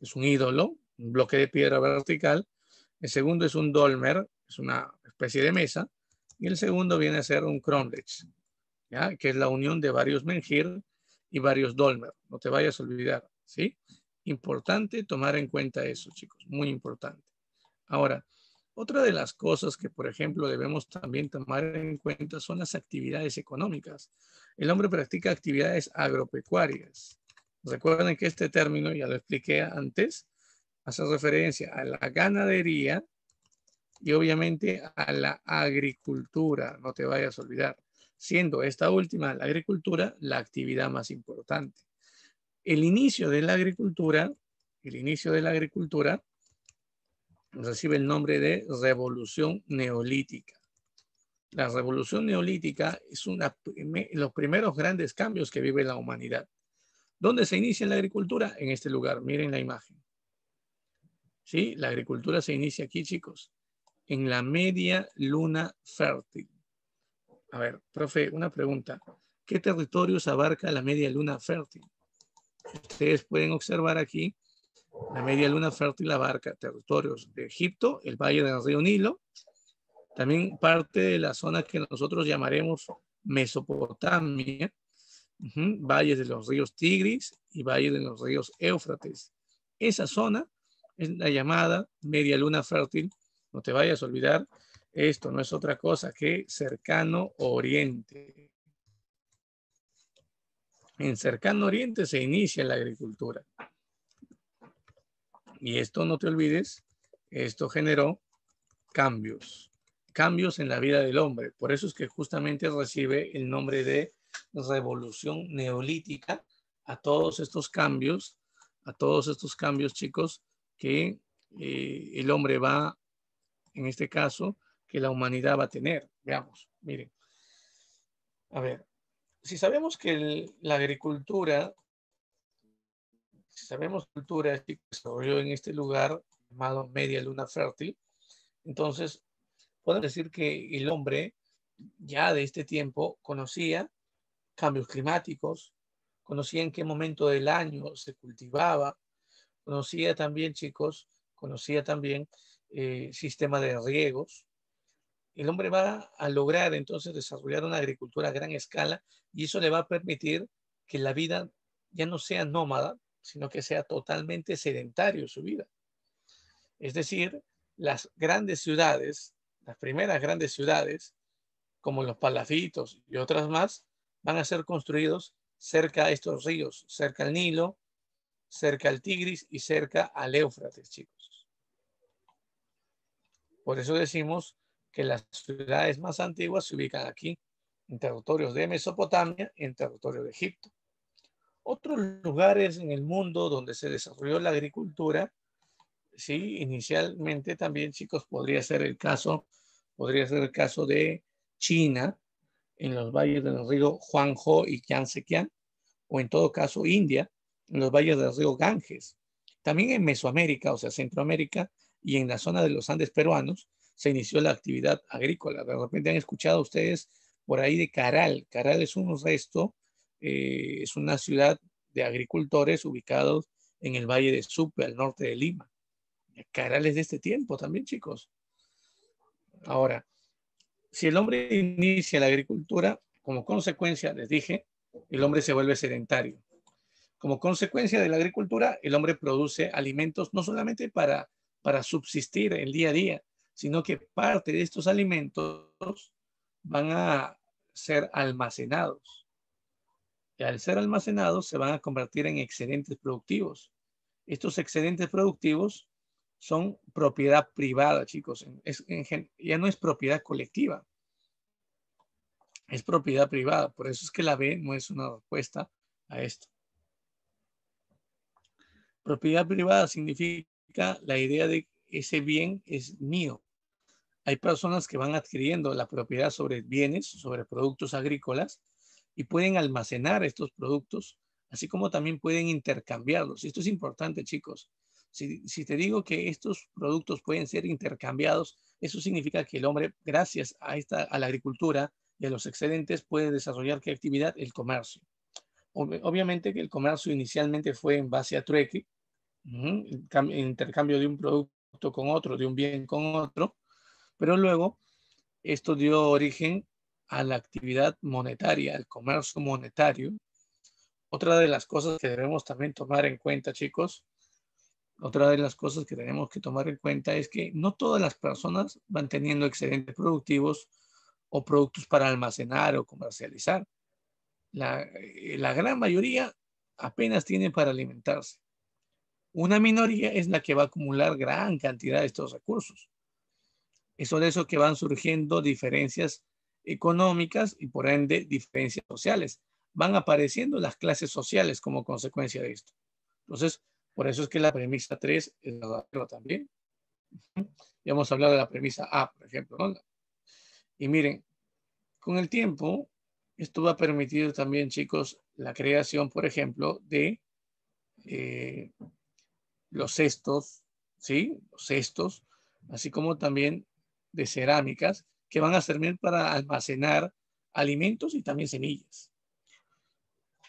es un ídolo, un bloque de piedra vertical. El segundo es un dolmer, es una especie de mesa. Y el segundo viene a ser un cromlech, que es la unión de varios mengir y varios dolmer. No te vayas a olvidar. ¿sí? Importante tomar en cuenta eso, chicos, muy importante. Ahora, otra de las cosas que, por ejemplo, debemos también tomar en cuenta son las actividades económicas. El hombre practica actividades agropecuarias. Recuerden que este término, ya lo expliqué antes, hace referencia a la ganadería y obviamente a la agricultura, no te vayas a olvidar, siendo esta última, la agricultura, la actividad más importante el inicio de la agricultura, el inicio de la agricultura recibe el nombre de revolución neolítica. La revolución neolítica es uno de los primeros grandes cambios que vive la humanidad. ¿Dónde se inicia la agricultura? En este lugar, miren la imagen. Sí, la agricultura se inicia aquí, chicos, en la media luna fértil. A ver, profe, una pregunta. ¿Qué territorios abarca la media luna fértil? Ustedes pueden observar aquí la media luna fértil abarca territorios de Egipto, el valle del río Nilo, también parte de la zona que nosotros llamaremos Mesopotamia, valles de los ríos Tigris y valles de los ríos Éufrates. Esa zona es la llamada media luna fértil. No te vayas a olvidar, esto no es otra cosa que cercano oriente en cercano oriente se inicia la agricultura. Y esto, no te olvides, esto generó cambios, cambios en la vida del hombre. Por eso es que justamente recibe el nombre de revolución neolítica a todos estos cambios, a todos estos cambios, chicos, que eh, el hombre va, en este caso, que la humanidad va a tener. Veamos, miren. A ver, si sabemos que la agricultura, si sabemos que la se desarrolló en este lugar llamado Media Luna Fértil, entonces podemos decir que el hombre ya de este tiempo conocía cambios climáticos, conocía en qué momento del año se cultivaba, conocía también, chicos, conocía también eh, sistema de riegos, el hombre va a lograr entonces desarrollar una agricultura a gran escala y eso le va a permitir que la vida ya no sea nómada, sino que sea totalmente sedentario su vida. Es decir, las grandes ciudades, las primeras grandes ciudades, como los palafitos y otras más, van a ser construidos cerca a estos ríos, cerca al Nilo, cerca al Tigris y cerca al Éufrates, chicos. Por eso decimos que las ciudades más antiguas se ubican aquí, en territorios de Mesopotamia en territorio de Egipto. Otros lugares en el mundo donde se desarrolló la agricultura, sí, inicialmente también, chicos, podría ser el caso, podría ser el caso de China, en los valles del río Huangjo y Kian, o en todo caso India, en los valles del río Ganges. También en Mesoamérica, o sea, Centroamérica, y en la zona de los Andes peruanos, se inició la actividad agrícola. De repente han escuchado ustedes por ahí de Caral. Caral es un resto, eh, es una ciudad de agricultores ubicados en el Valle de Supe, al norte de Lima. Caral es de este tiempo también, chicos. Ahora, si el hombre inicia la agricultura, como consecuencia, les dije, el hombre se vuelve sedentario. Como consecuencia de la agricultura, el hombre produce alimentos no solamente para, para subsistir el día a día, sino que parte de estos alimentos van a ser almacenados. Y al ser almacenados se van a convertir en excedentes productivos. Estos excedentes productivos son propiedad privada, chicos. ya no es propiedad colectiva. Es propiedad privada. Por eso es que la B no es una respuesta a esto. Propiedad privada significa la idea de que ese bien es mío hay personas que van adquiriendo la propiedad sobre bienes, sobre productos agrícolas y pueden almacenar estos productos, así como también pueden intercambiarlos. Esto es importante, chicos. Si, te digo que estos productos pueden ser intercambiados, eso significa que el hombre, gracias a, esta, a la agricultura y a los excedentes, puede desarrollar qué actividad? El comercio. obviamente que el comercio inicialmente fue en base a trueque, intercambio de un producto con otro, de un bien con otro, pero luego esto dio origen a la actividad monetaria, al comercio monetario. Otra de las cosas que debemos también tomar en cuenta, chicos, otra de las cosas que tenemos que tomar en cuenta es que no todas las personas van teniendo excedentes productivos o productos para almacenar o comercializar. Eh, la, gran mayoría apenas tiene para alimentarse. Una minoría es la que va a acumular gran cantidad de estos recursos. Es eso que van surgiendo diferencias económicas y por ende diferencias sociales. Van apareciendo las clases sociales como consecuencia de esto. Entonces, por eso es que la premisa 3 es verdadera también. Ya hemos hablado de la premisa A, por ejemplo. ¿no? Y miren, con el tiempo, esto va a permitir también, chicos, la creación, por ejemplo, de eh, los cestos, ¿sí? Los cestos, así como también de cerámicas que van a servir para almacenar alimentos y también semillas.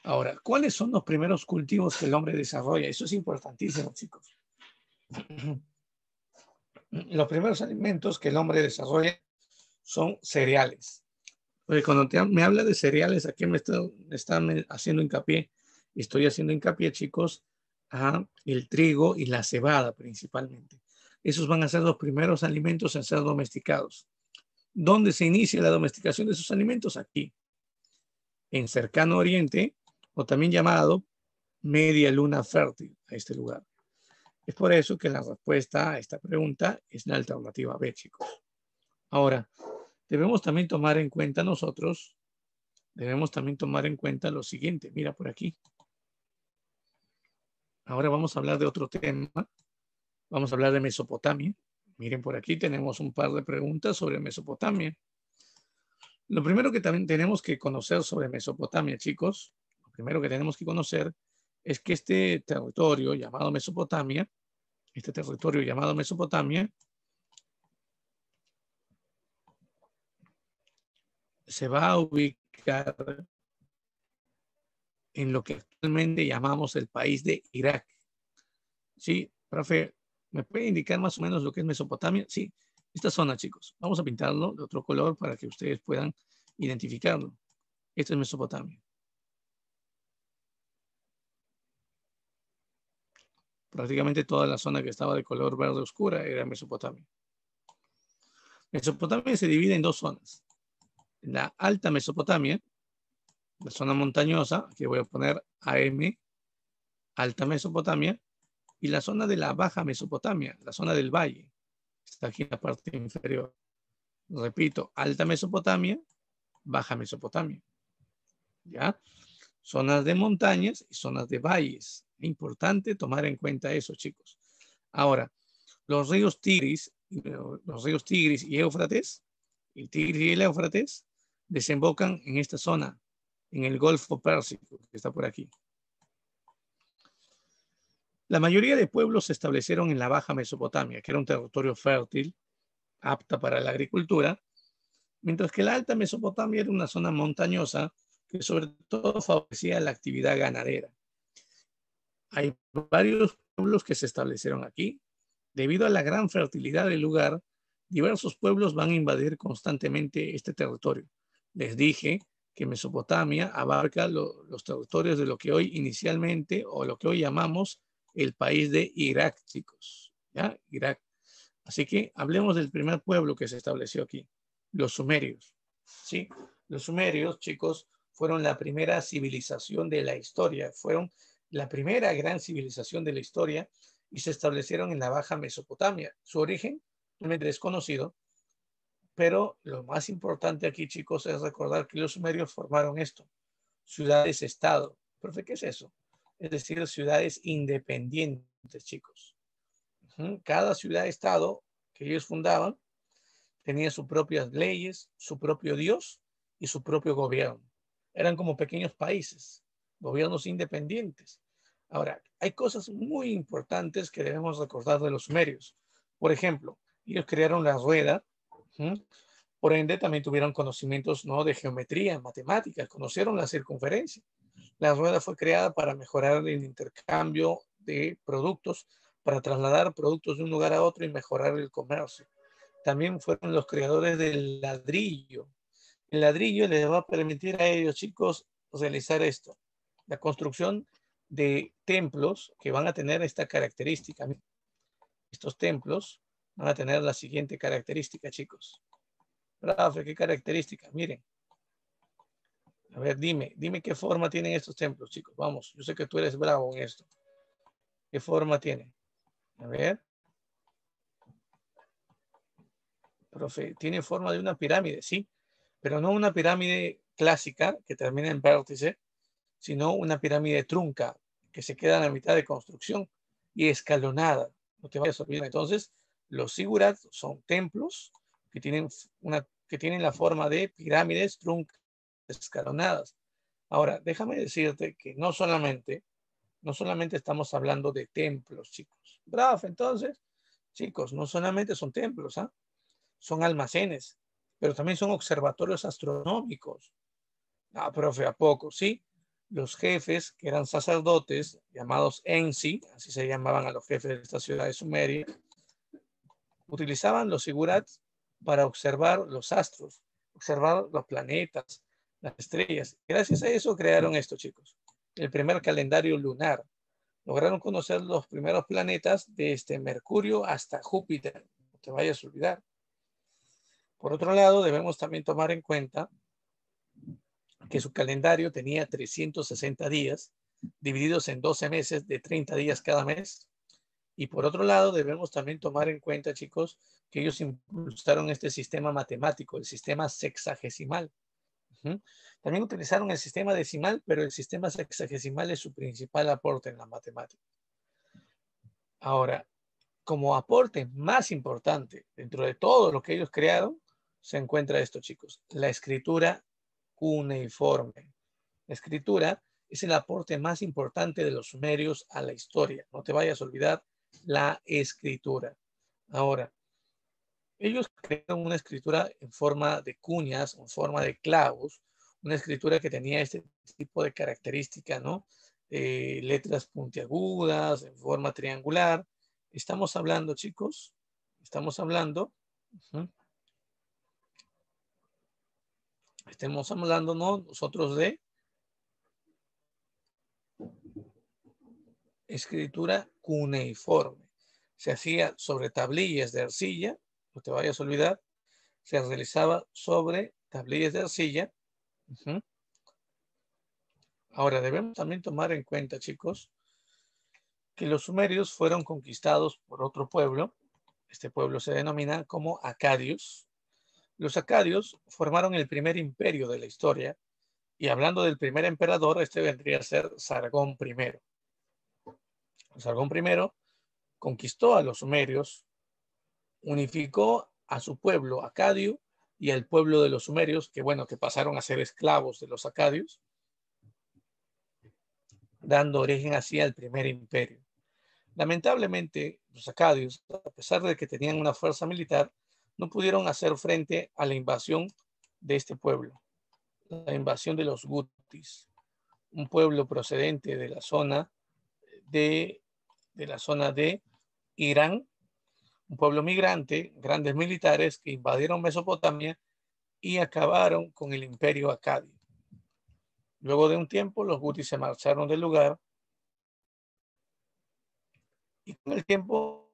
Ahora, ¿cuáles son los primeros cultivos que el hombre desarrolla? Eso es importantísimo, chicos. Los primeros alimentos que el hombre desarrolla son cereales. Porque cuando me habla de cereales, aquí me están haciendo hincapié, estoy haciendo hincapié, chicos, a el trigo y la cebada principalmente esos van a ser los primeros alimentos en ser domesticados. ¿Dónde se inicia la domesticación de esos alimentos? Aquí, en cercano oriente, o también llamado media luna fértil, a este lugar. Es por eso que la respuesta a esta pregunta es la alternativa B, chicos. Ahora, debemos también tomar en cuenta nosotros, debemos también tomar en cuenta lo siguiente. Mira por aquí. Ahora vamos a hablar de otro tema Vamos a hablar de Mesopotamia. Miren, por aquí tenemos un par de preguntas sobre Mesopotamia. Lo primero que también tenemos que conocer sobre Mesopotamia, chicos, lo primero que tenemos que conocer es que este territorio llamado Mesopotamia, este territorio llamado Mesopotamia, se va a ubicar en lo que actualmente llamamos el país de Irak. Sí, profe, ¿Me puede indicar más o menos lo que es Mesopotamia? Sí, esta zona, chicos. Vamos a pintarlo de otro color para que ustedes puedan identificarlo. Esto es Mesopotamia. Prácticamente toda la zona que estaba de color verde oscura era Mesopotamia. Mesopotamia se divide en dos zonas. La alta Mesopotamia, la zona montañosa, que voy a poner AM, alta Mesopotamia, y la zona de la Baja Mesopotamia, la zona del valle. Está aquí en la parte inferior. Repito, Alta Mesopotamia, Baja Mesopotamia. ¿Ya? Zonas de montañas y zonas de valles. Importante tomar en cuenta eso, chicos. Ahora, los ríos Tigris, los ríos Tigris y Éufrates, el Tigris y el Éufrates, desembocan en esta zona, en el Golfo Pérsico, que está por aquí. La mayoría de pueblos se establecieron en la Baja Mesopotamia, que era un territorio fértil, apta para la agricultura, mientras que la Alta Mesopotamia era una zona montañosa que sobre todo favorecía la actividad ganadera. Hay varios pueblos que se establecieron aquí. Debido a la gran fertilidad del lugar, diversos pueblos van a invadir constantemente este territorio. Les dije que Mesopotamia abarca los territorios de lo que hoy inicialmente o lo que hoy llamamos el país de Irak, chicos. ¿ya? Irak. Así que hablemos del primer pueblo que se estableció aquí, los sumerios. ¿sí? Los sumerios, chicos, fueron la primera civilización de la historia, fueron la primera gran civilización de la historia y se establecieron en la Baja Mesopotamia. Su origen es desconocido, pero lo más importante aquí, chicos, es recordar que los sumerios formaron esto, ciudades-estado. Profe, ¿qué es eso? es decir, ciudades independientes, chicos. Cada ciudad-estado que ellos fundaban tenía sus propias leyes, su propio Dios y su propio gobierno. Eran como pequeños países, gobiernos independientes. Ahora, hay cosas muy importantes que debemos recordar de los sumerios. Por ejemplo, ellos crearon la rueda, por ende también tuvieron conocimientos ¿no? de geometría, matemáticas, conocieron la circunferencia. La rueda fue creada para mejorar el intercambio de productos, para trasladar productos de un lugar a otro y mejorar el comercio. También fueron los creadores del ladrillo. El ladrillo les va a permitir a ellos, chicos, realizar esto. La construcción de templos que van a tener esta característica. Estos templos van a tener la siguiente característica, chicos. bravo, qué característica. Miren, a ver, dime, dime qué forma tienen estos templos, chicos. Vamos, yo sé que tú eres bravo en esto. ¿Qué forma tiene? A ver. Profe, tiene forma de una pirámide, sí, pero no una pirámide clásica que termina en vértice, sino una pirámide trunca que se queda en la mitad de construcción y escalonada. No te vayas a olvidar. Entonces, los sigurat son templos que tienen, una, que tienen la forma de pirámides trunca escalonadas. Ahora, déjame decirte que no solamente, no solamente estamos hablando de templos, chicos. Bravo, entonces, chicos, no solamente son templos, ¿ah? son almacenes, pero también son observatorios astronómicos. Ah, profe, ¿a poco? Sí, los jefes que eran sacerdotes, llamados Ensi, así se llamaban a los jefes de esta ciudad de Sumeria, utilizaban los sigurats para observar los astros, observar los planetas, las estrellas. Gracias a eso crearon esto, chicos. El primer calendario lunar. Lograron conocer los primeros planetas desde este Mercurio hasta Júpiter. No te vayas a olvidar. Por otro lado, debemos también tomar en cuenta que su calendario tenía 360 días, divididos en 12 meses de 30 días cada mes. Y por otro lado, debemos también tomar en cuenta, chicos, que ellos impulsaron este sistema matemático, el sistema sexagesimal también utilizaron el sistema decimal, pero el sistema sexagesimal es su principal aporte en la matemática. Ahora, como aporte más importante dentro de todo lo que ellos crearon, se encuentra esto, chicos, la escritura cuneiforme. La escritura es el aporte más importante de los sumerios a la historia. No te vayas a olvidar la escritura. Ahora, ellos crearon una escritura en forma de cuñas, en forma de clavos, una escritura que tenía este tipo de característica, ¿no? Eh, letras puntiagudas, en forma triangular. Estamos hablando, chicos, estamos hablando. Estamos hablando ¿no? nosotros de escritura cuneiforme. Se hacía sobre tablillas de arcilla no te vayas a olvidar, se realizaba sobre tablillas de arcilla. Ahora, debemos también tomar en cuenta, chicos, que los sumerios fueron conquistados por otro pueblo. Este pueblo se denomina como acadios. Los acadios formaron el primer imperio de la historia y hablando del primer emperador, este vendría a ser Sargón I. Sargón I conquistó a los sumerios unificó a su pueblo acadio y al pueblo de los sumerios, que bueno, que pasaron a ser esclavos de los acadios, dando origen así al primer imperio. Lamentablemente, los acadios, a pesar de que tenían una fuerza militar, no pudieron hacer frente a la invasión de este pueblo, la invasión de los gutis, un pueblo procedente de la zona de, de la zona de Irán pueblo migrante, grandes militares que invadieron Mesopotamia y acabaron con el imperio acadio. Luego de un tiempo, los gutis se marcharon del lugar y con el tiempo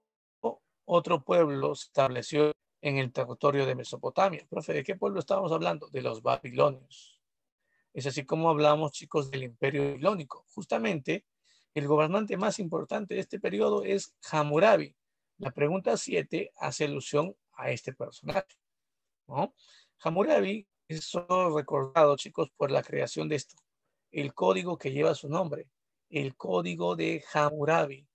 otro pueblo se estableció en el territorio de Mesopotamia. Profe, ¿de qué pueblo estábamos hablando? De los babilonios. Es así como hablamos, chicos, del imperio babilónico. Justamente, el gobernante más importante de este periodo es Hammurabi, la pregunta 7 hace alusión a este personaje. ¿no? Hammurabi es recordado, chicos, por la creación de esto, el código que lleva su nombre, el código de Hammurabi.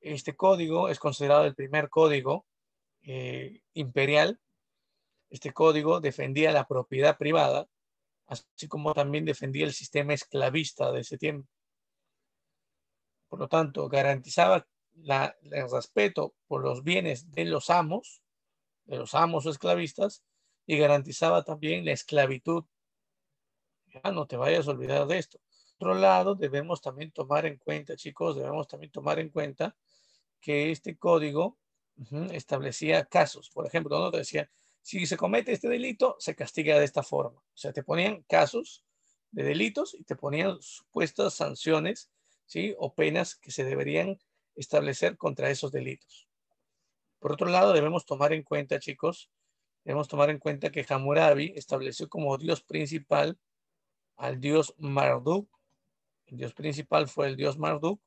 Este código es considerado el primer código eh, imperial. Este código defendía la propiedad privada, así como también defendía el sistema esclavista de ese tiempo. Por lo tanto, garantizaba el respeto por los bienes de los amos, de los amos esclavistas, y garantizaba también la esclavitud. Ya no te vayas a olvidar de esto. Por otro lado, debemos también tomar en cuenta, chicos, debemos también tomar en cuenta que este código establecía casos. Por ejemplo, uno te decía, si se comete este delito, se castiga de esta forma. O sea, te ponían casos de delitos y te ponían supuestas sanciones, ¿sí? O penas que se deberían establecer contra esos delitos. Por otro lado, debemos tomar en cuenta, chicos, debemos tomar en cuenta que Hammurabi estableció como dios principal al dios Marduk. El dios principal fue el dios Marduk.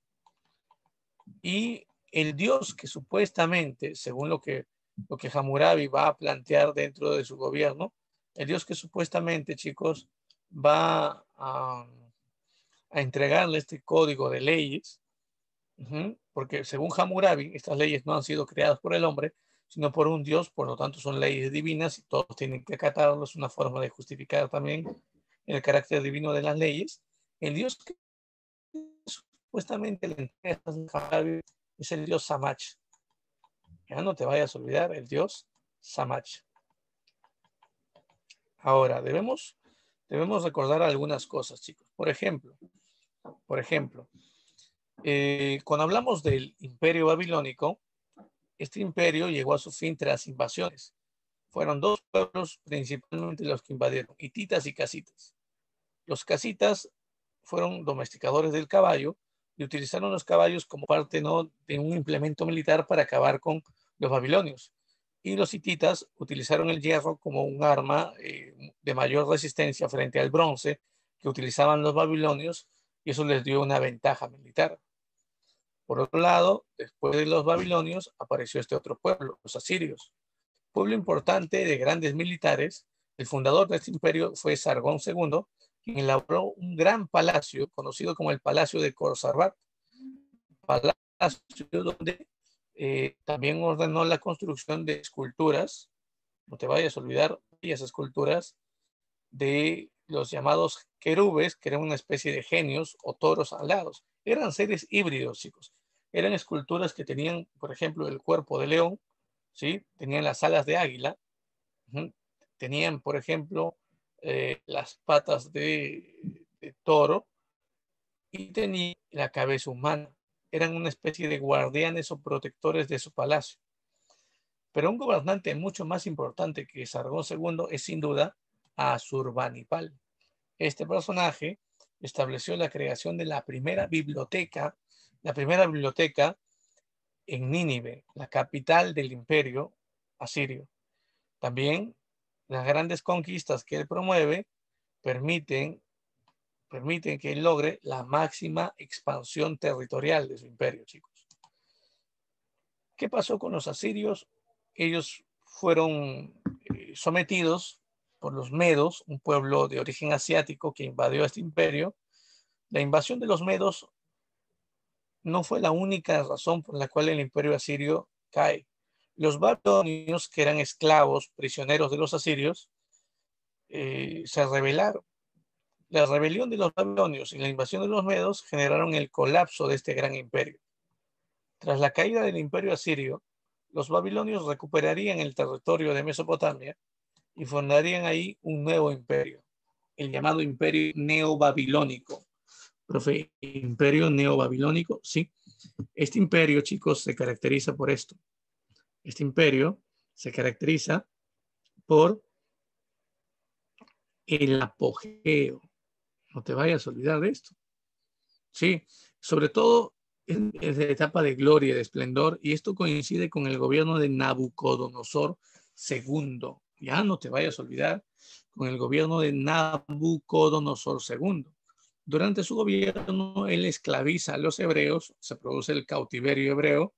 Y el dios que supuestamente, según lo que, lo que Hammurabi va a plantear dentro de su gobierno, el dios que supuestamente, chicos, va a, a entregarle este código de leyes, porque según Hammurabi, estas leyes no han sido creadas por el hombre, sino por un dios, por lo tanto son leyes divinas y todos tienen que acatarlas, una forma de justificar también el carácter divino de las leyes. El dios que supuestamente le es el dios Samach. Ya no te vayas a olvidar, el dios Samach. Ahora, debemos, debemos recordar algunas cosas, chicos. Por ejemplo, por ejemplo, eh, cuando hablamos del imperio babilónico, este imperio llegó a su fin tras invasiones. Fueron dos pueblos principalmente los que invadieron, hititas y casitas. Los casitas fueron domesticadores del caballo y utilizaron los caballos como parte ¿no? de un implemento militar para acabar con los babilonios. Y los hititas utilizaron el hierro como un arma eh, de mayor resistencia frente al bronce que utilizaban los babilonios y eso les dio una ventaja militar. Por otro lado, después de los babilonios apareció este otro pueblo, los asirios. Pueblo importante de grandes militares, el fundador de este imperio fue Sargón II, quien elaboró un gran palacio conocido como el Palacio de Corsarbat, palacio donde eh, también ordenó la construcción de esculturas, no te vayas a olvidar, esas esculturas de los llamados querubes, que eran una especie de genios o toros alados. Eran seres híbridos, chicos eran esculturas que tenían, por ejemplo, el cuerpo de león, ¿sí? tenían las alas de águila, tenían, por ejemplo, eh, las patas de, toro y tenían la cabeza humana. Eran una especie de guardianes o protectores de su palacio. Pero un gobernante mucho más importante que Sargón II es sin duda Asurbanipal. Este personaje estableció la creación de la primera biblioteca la primera biblioteca en Nínive, la capital del imperio asirio. También las grandes conquistas que él promueve permiten, permiten que él logre la máxima expansión territorial de su imperio, chicos. ¿Qué pasó con los asirios? Ellos fueron eh, sometidos por los medos, un pueblo de origen asiático que invadió este imperio. La invasión de los medos no fue la única razón por la cual el imperio asirio cae. Los babilonios, que eran esclavos, prisioneros de los asirios, eh, se rebelaron. La rebelión de los babilonios y la invasión de los medos generaron el colapso de este gran imperio. Tras la caída del imperio asirio, los babilonios recuperarían el territorio de Mesopotamia y fundarían ahí un nuevo imperio, el llamado imperio neobabilónico profe, imperio neobabilónico, sí. Este imperio, chicos, se caracteriza por esto. Este imperio se caracteriza por el apogeo. No te vayas a olvidar de esto. Sí, sobre todo en la etapa de gloria, de esplendor, y esto coincide con el gobierno de Nabucodonosor II. Ya no te vayas a olvidar, con el gobierno de Nabucodonosor II. Durante su gobierno, él esclaviza a los hebreos, se produce el cautiverio hebreo,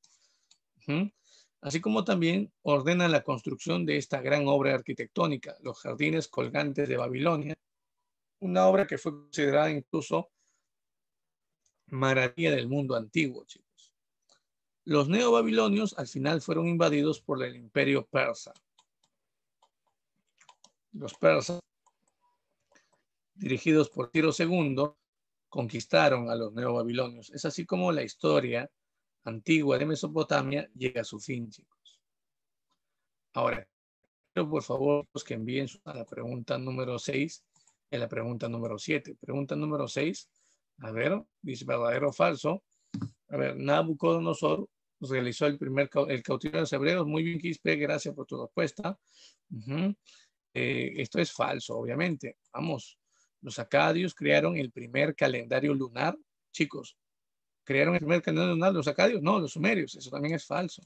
así como también ordena la construcción de esta gran obra arquitectónica, los jardines colgantes de Babilonia, una obra que fue considerada incluso maravilla del mundo antiguo, chicos. Los neobabilonios al final fueron invadidos por el imperio persa. Los persas dirigidos por Tiro II, conquistaron a los neobabilonios. Es así como la historia antigua de Mesopotamia llega a su fin, chicos. Ahora, por favor los pues, que envíen a la pregunta número 6 y a la pregunta número 7. Pregunta número 6, a ver, dice verdadero o falso. A ver, Nabucodonosor realizó el primer el cautiverio de los hebreos. Muy bien, Quispe, gracias por tu respuesta. Eh, esto es falso, obviamente. Vamos, los acadios crearon el primer calendario lunar. Chicos, ¿crearon el primer calendario lunar los acadios? No, los sumerios. Eso también es falso.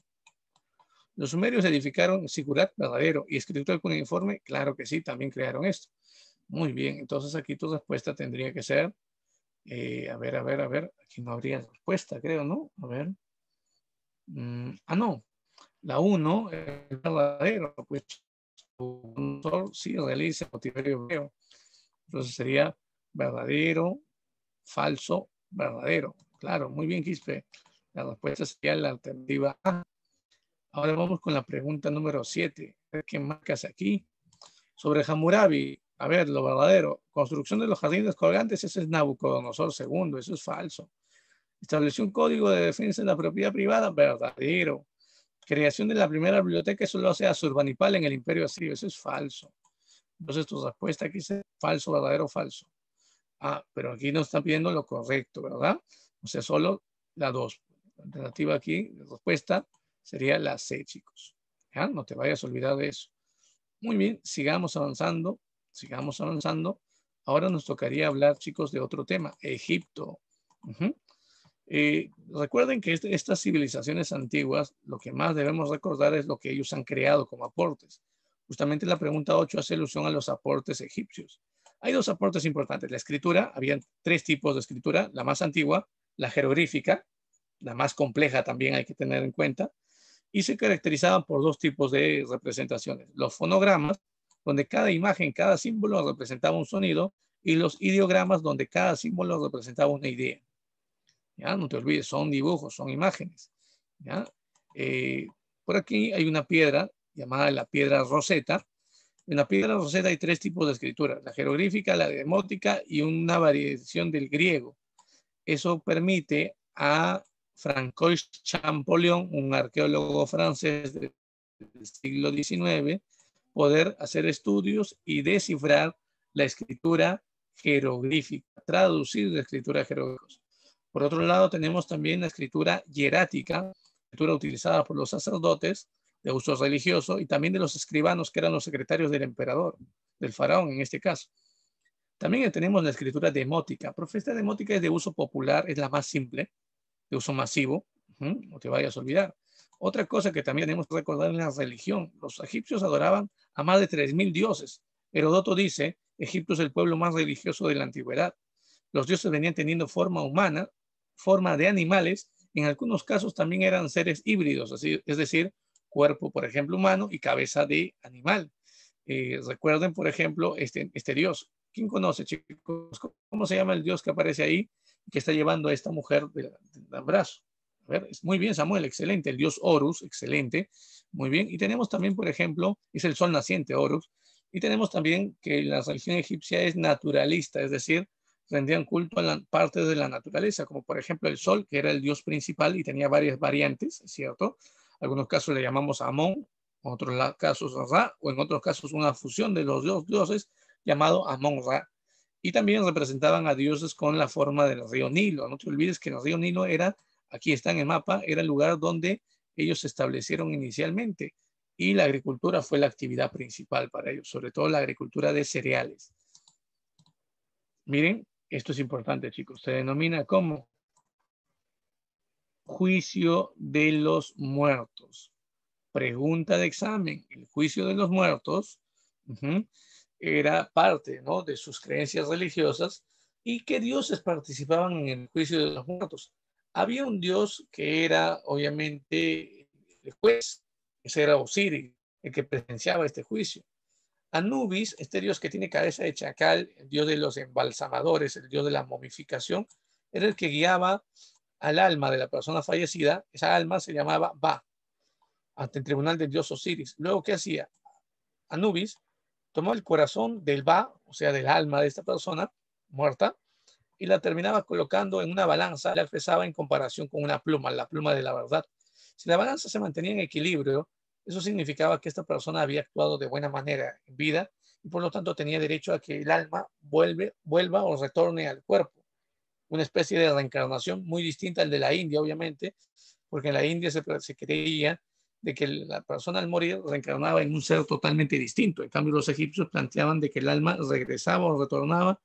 Los sumerios edificaron Sigurat verdadero y escrito con informe. Claro que sí, también crearon esto. Muy bien, entonces aquí tu respuesta tendría que ser, eh, a ver, a ver, a ver, aquí no habría respuesta, creo, ¿no? A ver. Mm, ah, no, la 1, verdadero, pues, sí realiza el entonces sería verdadero, falso, verdadero. Claro, muy bien, Quispe. La respuesta sería la alternativa A. Ahora vamos con la pregunta número 7. ¿Qué marcas aquí? Sobre Hammurabi. A ver, lo verdadero. Construcción de los jardines colgantes, ese es Nabucodonosor II, eso es falso. Estableció un código de defensa de la propiedad privada, verdadero. Creación de la primera biblioteca, eso lo hace Azurbanipal en el Imperio Asirio, eso es falso. Entonces tu respuesta aquí es falso, verdadero falso. Ah, pero aquí no están viendo lo correcto, ¿verdad? O sea, solo la dos. La alternativa aquí, la respuesta sería la C, chicos. No te vayas a olvidar de eso. Muy bien, sigamos avanzando, sigamos avanzando. Ahora nos tocaría hablar, chicos, de otro tema, Egipto. Eh, recuerden que este, estas civilizaciones antiguas, lo que más debemos recordar es lo que ellos han creado como aportes. Justamente la pregunta 8 hace alusión a los aportes egipcios. Hay dos aportes importantes. La escritura, habían tres tipos de escritura, la más antigua, la jeroglífica, la más compleja también hay que tener en cuenta, y se caracterizaban por dos tipos de representaciones. Los fonogramas, donde cada imagen, cada símbolo representaba un sonido, y los ideogramas, donde cada símbolo representaba una idea. ¿Ya? No te olvides, son dibujos, son imágenes. ¿Ya? Eh, por aquí hay una piedra llamada la piedra roseta. En la piedra roseta hay tres tipos de escritura, la jeroglífica, la demótica y una variación del griego. Eso permite a Francois Champollion, un arqueólogo francés del siglo XIX, poder hacer estudios y descifrar la escritura jeroglífica, traducir la escritura jeroglífica. Por otro lado, tenemos también la escritura hierática, escritura utilizada por los sacerdotes, de uso religioso y también de los escribanos que eran los secretarios del emperador, del faraón en este caso. También tenemos la escritura demótica. Profeta demótica es de uso popular, es la más simple, de uso masivo, no te vayas a olvidar. Otra cosa que también tenemos que recordar en la religión, los egipcios adoraban a más de 3.000 dioses. Herodoto dice, Egipto es el pueblo más religioso de la antigüedad. Los dioses venían teniendo forma humana, forma de animales, en algunos casos también eran seres híbridos, así, es decir, cuerpo, por ejemplo, humano y cabeza de animal. Eh, recuerden, por ejemplo, este, este dios. ¿Quién conoce, chicos? ¿Cómo se llama el dios que aparece ahí que está llevando a esta mujer del de brazo? A ver, es muy bien, Samuel, excelente. El dios Horus, excelente. Muy bien. Y tenemos también, por ejemplo, es el sol naciente, Horus. Y tenemos también que la religión egipcia es naturalista, es decir, rendían culto a la, partes de la naturaleza, como por ejemplo el sol, que era el dios principal y tenía varias variantes, ¿cierto? algunos casos le llamamos Amón, en otros casos Ra, o en otros casos una fusión de los dos dioses llamado Amón-Ra. Y también representaban a dioses con la forma del río Nilo. No te olvides que el río Nilo era, aquí está en el mapa, era el lugar donde ellos se establecieron inicialmente y la agricultura fue la actividad principal para ellos, sobre todo la agricultura de cereales. Miren, esto es importante, chicos. Se denomina como juicio de los muertos. Pregunta de examen. El juicio de los muertos era parte ¿no? de sus creencias religiosas y que dioses participaban en el juicio de los muertos. Había un dios que era obviamente el juez, que era Osiris, el que presenciaba este juicio. Anubis, este dios que tiene cabeza de chacal, el dios de los embalsamadores, el dios de la momificación, era el que guiaba al alma de la persona fallecida, esa alma se llamaba Ba, ante el tribunal del dios Osiris. Luego, ¿qué hacía? Anubis tomó el corazón del Ba, o sea, del alma de esta persona muerta, y la terminaba colocando en una balanza, la pesaba en comparación con una pluma, la pluma de la verdad. Si la balanza se mantenía en equilibrio, eso significaba que esta persona había actuado de buena manera en vida y por lo tanto tenía derecho a que el alma vuelve, vuelva o retorne al cuerpo una especie de reencarnación muy distinta al de la India, obviamente, porque en la India se, creía de que la persona al morir reencarnaba en un ser totalmente distinto. En cambio, los egipcios planteaban de que el alma regresaba o retornaba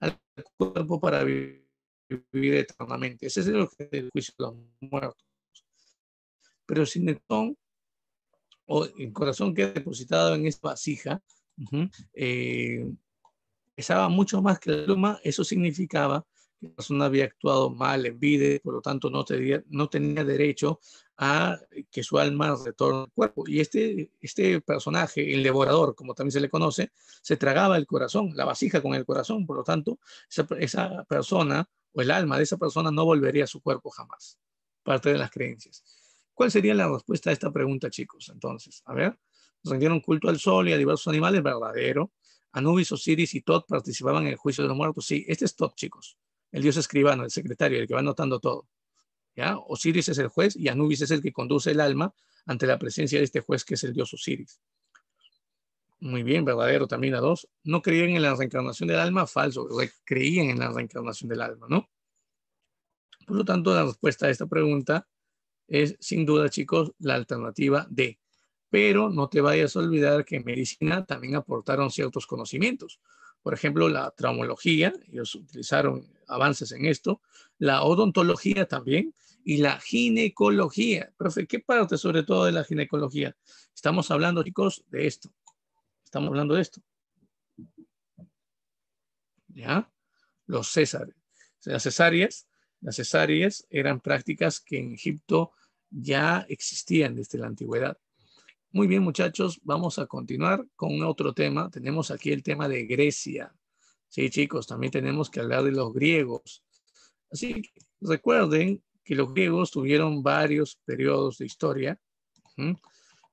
al cuerpo para vivir eternamente. Ese es el juicio de los muertos. Pero Netón o el corazón que depositado en esta vasija, eh, pesaba mucho más que la luma. Eso significaba que la persona había actuado mal en vida, por lo tanto no tenía, derecho a que su alma retorne al cuerpo. Y este, este personaje, el devorador, como también se le conoce, se tragaba el corazón, la vasija con el corazón, por lo tanto, esa, persona o el alma de esa persona no volvería a su cuerpo jamás. Parte de las creencias. ¿Cuál sería la respuesta a esta pregunta, chicos? Entonces, a ver, rendieron culto al sol y a diversos animales, verdadero. Anubis, Osiris y Todd participaban en el juicio de los muertos. Sí, este es Todd, chicos el dios escribano, el secretario, el que va anotando todo. ¿ya? Osiris es el juez y Anubis es el que conduce el alma ante la presencia de este juez que es el dios Osiris. Muy bien, verdadero también a dos. No creían en la reencarnación del alma, falso, creían en la reencarnación del alma, ¿no? Por lo tanto, la respuesta a esta pregunta es, sin duda, chicos, la alternativa D. Pero no te vayas a olvidar que en medicina también aportaron ciertos conocimientos. Por ejemplo, la traumología, ellos utilizaron avances en esto, la odontología también y la ginecología. Profe, ¿qué parte sobre todo de la ginecología? Estamos hablando, chicos, de esto. Estamos hablando de esto. ¿Ya? Los césares. Las cesáreas, las cesáreas eran prácticas que en Egipto ya existían desde la antigüedad. Muy bien, muchachos, vamos a continuar con otro tema. Tenemos aquí el tema de Grecia. Sí, chicos, también tenemos que hablar de los griegos. Así que recuerden que los griegos tuvieron varios periodos de historia.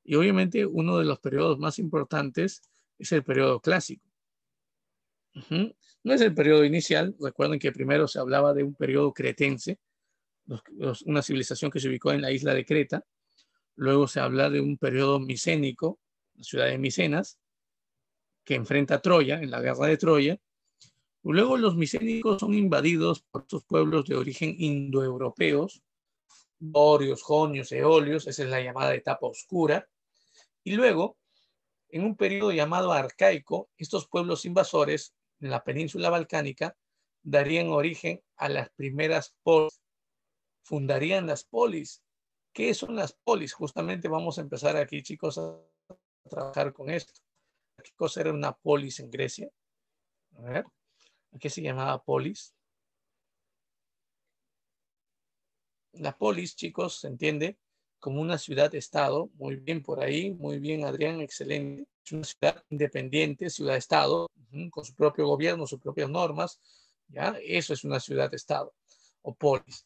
Y obviamente uno de los periodos más importantes es el periodo clásico. No es el periodo inicial, recuerden que primero se hablaba de un periodo cretense, una civilización que se ubicó en la isla de Creta, luego se habla de un periodo micénico, la ciudad de Micenas, que enfrenta a Troya, en la guerra de Troya, Luego los micénicos son invadidos por estos pueblos de origen indoeuropeos, Borios, jonios, eolios, esa es la llamada etapa oscura, y luego, en un periodo llamado arcaico, estos pueblos invasores en la península balcánica darían origen a las primeras polis, fundarían las polis. ¿Qué son las polis? Justamente vamos a empezar aquí, chicos, a trabajar con esto. ¿Qué cosa era una polis en Grecia? A ver que se llamaba polis. La polis, chicos, se entiende como una ciudad-estado. Muy bien por ahí, muy bien, Adrián, excelente. Es una ciudad independiente, ciudad-estado, con su propio gobierno, sus propias normas. ¿ya? Eso es una ciudad-estado o polis.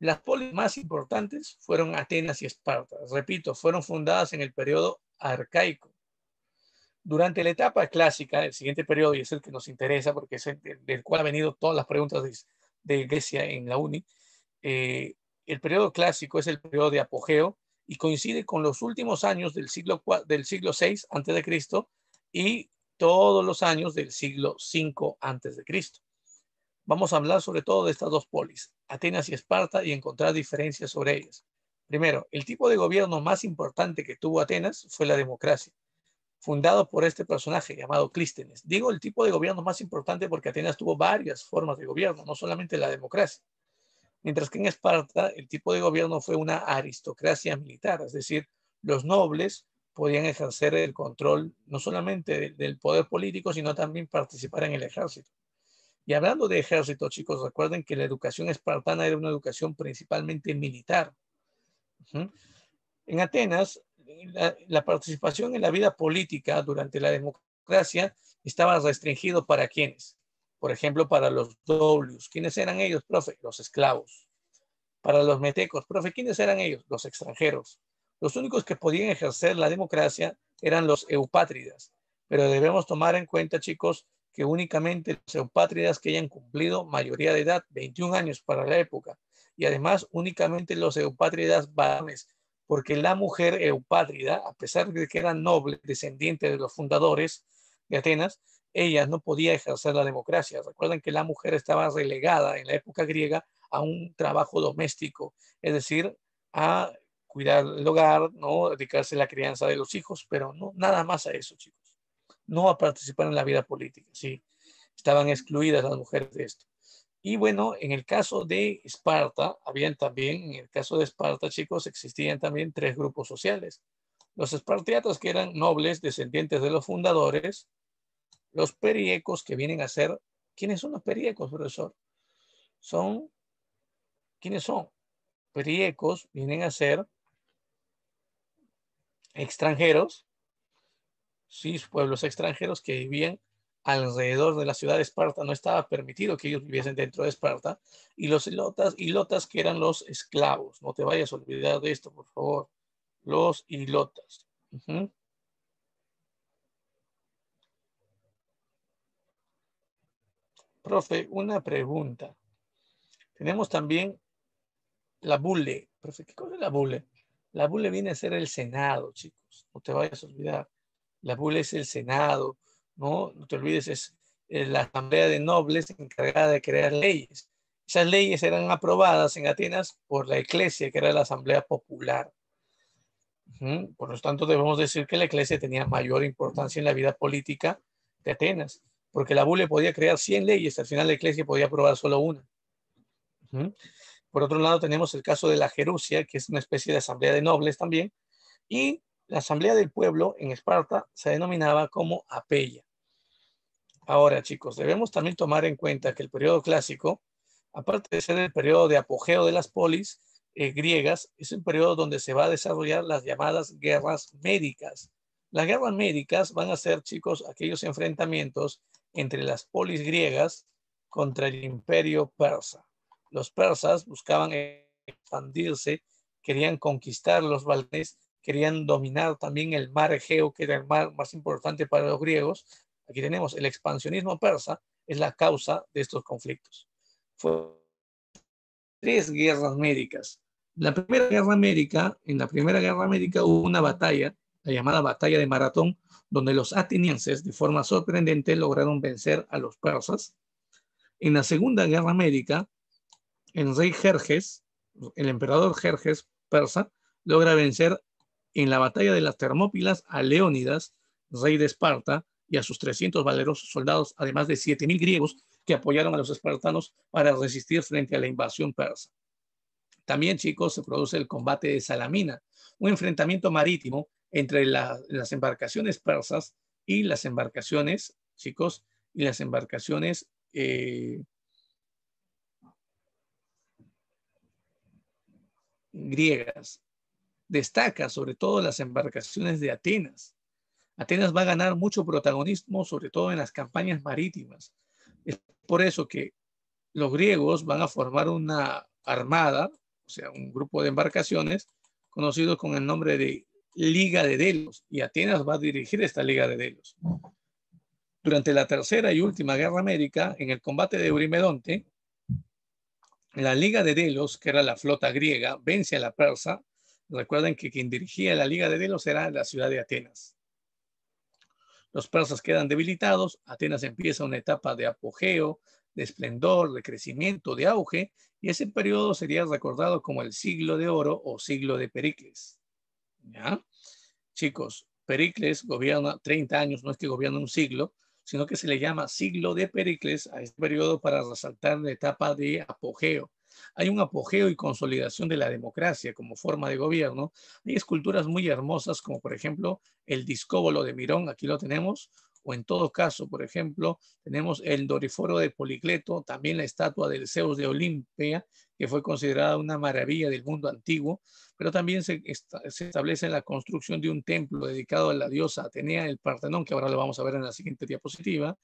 Las polis más importantes fueron Atenas y Esparta. Repito, fueron fundadas en el periodo arcaico. Durante la etapa clásica, el siguiente periodo, y es el que nos interesa porque es el del cual han venido todas las preguntas de, iglesia Grecia en la UNI, eh, el periodo clásico es el periodo de apogeo y coincide con los últimos años del siglo, del siglo VI antes de Cristo y todos los años del siglo V antes de Cristo. Vamos a hablar sobre todo de estas dos polis, Atenas y Esparta, y encontrar diferencias sobre ellas. Primero, el tipo de gobierno más importante que tuvo Atenas fue la democracia fundado por este personaje llamado Clístenes. Digo el tipo de gobierno más importante porque Atenas tuvo varias formas de gobierno, no solamente la democracia. Mientras que en Esparta el tipo de gobierno fue una aristocracia militar, es decir, los nobles podían ejercer el control no solamente del poder político, sino también participar en el ejército. Y hablando de ejército, chicos, recuerden que la educación espartana era una educación principalmente militar. En Atenas, la, participación en la vida política durante la democracia estaba restringido para quienes, por ejemplo, para los dobles. ¿Quiénes eran ellos, profe? Los esclavos. Para los metecos, profe, ¿quiénes eran ellos? Los extranjeros. Los únicos que podían ejercer la democracia eran los eupátridas. Pero debemos tomar en cuenta, chicos, que únicamente los eupátridas que hayan cumplido mayoría de edad, 21 años para la época, y además únicamente los eupátridas varones porque la mujer Eupátrida, a pesar de que era noble, descendiente de los fundadores de Atenas, ella no podía ejercer la democracia. Recuerden que la mujer estaba relegada en la época griega a un trabajo doméstico, es decir, a cuidar el hogar, ¿no? dedicarse a la crianza de los hijos, pero no nada más a eso, chicos. No a participar en la vida política, sí. Estaban excluidas las mujeres de esto. Y bueno, en el caso de Esparta, habían también, en el caso de Esparta, chicos, existían también tres grupos sociales. Los espartiatas, que eran nobles, descendientes de los fundadores. Los periecos, que vienen a ser... ¿Quiénes son los periecos, profesor? Son... ¿Quiénes son? Periecos vienen a ser extranjeros, sí, pueblos extranjeros que vivían alrededor de la ciudad de Esparta no estaba permitido que ellos viviesen dentro de Esparta y los ilotas, ilotas que eran los esclavos. No te vayas a olvidar de esto, por favor. Los ilotas. Profe, una pregunta. Tenemos también la bule. Profe, ¿qué cosa es la bule? La bule viene a ser el Senado, chicos. No te vayas a olvidar. La bule es el Senado ¿no? te olvides, es la Asamblea de Nobles encargada de crear leyes. Esas leyes eran aprobadas en Atenas por la Iglesia, que era la Asamblea Popular. Por lo tanto, debemos decir que la Iglesia tenía mayor importancia en la vida política de Atenas, porque la bule podía crear 100 leyes, al final la Iglesia podía aprobar solo una. Por otro lado, tenemos el caso de la Jerusia, que es una especie de asamblea de nobles también, y la asamblea del pueblo en Esparta se denominaba como Apella. Ahora, chicos, debemos también tomar en cuenta que el periodo clásico, aparte de ser el periodo de apogeo de las polis eh, griegas, es un periodo donde se va a desarrollar las llamadas guerras médicas. Las guerras médicas van a ser, chicos, aquellos enfrentamientos entre las polis griegas contra el imperio persa. Los persas buscaban expandirse, querían conquistar los Balcanes, querían dominar también el mar Egeo, que era el mar más importante para los griegos, Aquí tenemos el expansionismo persa es la causa de estos conflictos. tres guerras médicas. La primera guerra médica, en la primera guerra médica hubo una batalla, la llamada batalla de Maratón, donde los atenienses de forma sorprendente lograron vencer a los persas. En la segunda guerra médica, el rey Jerjes, el emperador Jerjes persa, logra vencer en la batalla de las Termópilas a Leónidas, rey de Esparta, y a sus 300 valerosos soldados, además de 7.000 griegos que apoyaron a los espartanos para resistir frente a la invasión persa. También, chicos, se produce el combate de Salamina, un enfrentamiento marítimo entre las embarcaciones persas y las embarcaciones, chicos, y las embarcaciones eh, griegas. Destaca sobre todo las embarcaciones de Atenas, Atenas va a ganar mucho protagonismo, sobre todo en las campañas marítimas. Es por eso que los griegos van a formar una armada, o sea, un grupo de embarcaciones conocido con el nombre de Liga de Delos, y Atenas va a dirigir esta Liga de Delos. Durante la Tercera y Última Guerra América, en el combate de Eurimedonte, la Liga de Delos, que era la flota griega, vence a la persa. Recuerden que quien dirigía la Liga de Delos era la ciudad de Atenas. Los persas quedan debilitados, Atenas empieza una etapa de apogeo, de esplendor, de crecimiento, de auge, y ese periodo sería recordado como el siglo de oro o siglo de Pericles. Chicos, Pericles gobierna 30 años, no es que gobierna un siglo, sino que se le llama siglo de Pericles a este periodo para resaltar la etapa de apogeo, hay un apogeo y consolidación de la democracia como forma de gobierno. Hay esculturas muy hermosas, como por ejemplo el discóbolo de Mirón, aquí lo tenemos, o en todo caso, por ejemplo, tenemos el Doriforo de Policleto, también la estatua del Zeus de Olimpia, que fue considerada una maravilla del mundo antiguo, pero también se, establece la construcción de un templo dedicado a la diosa Atenea, el Partenón, que ahora lo vamos a ver en la siguiente diapositiva,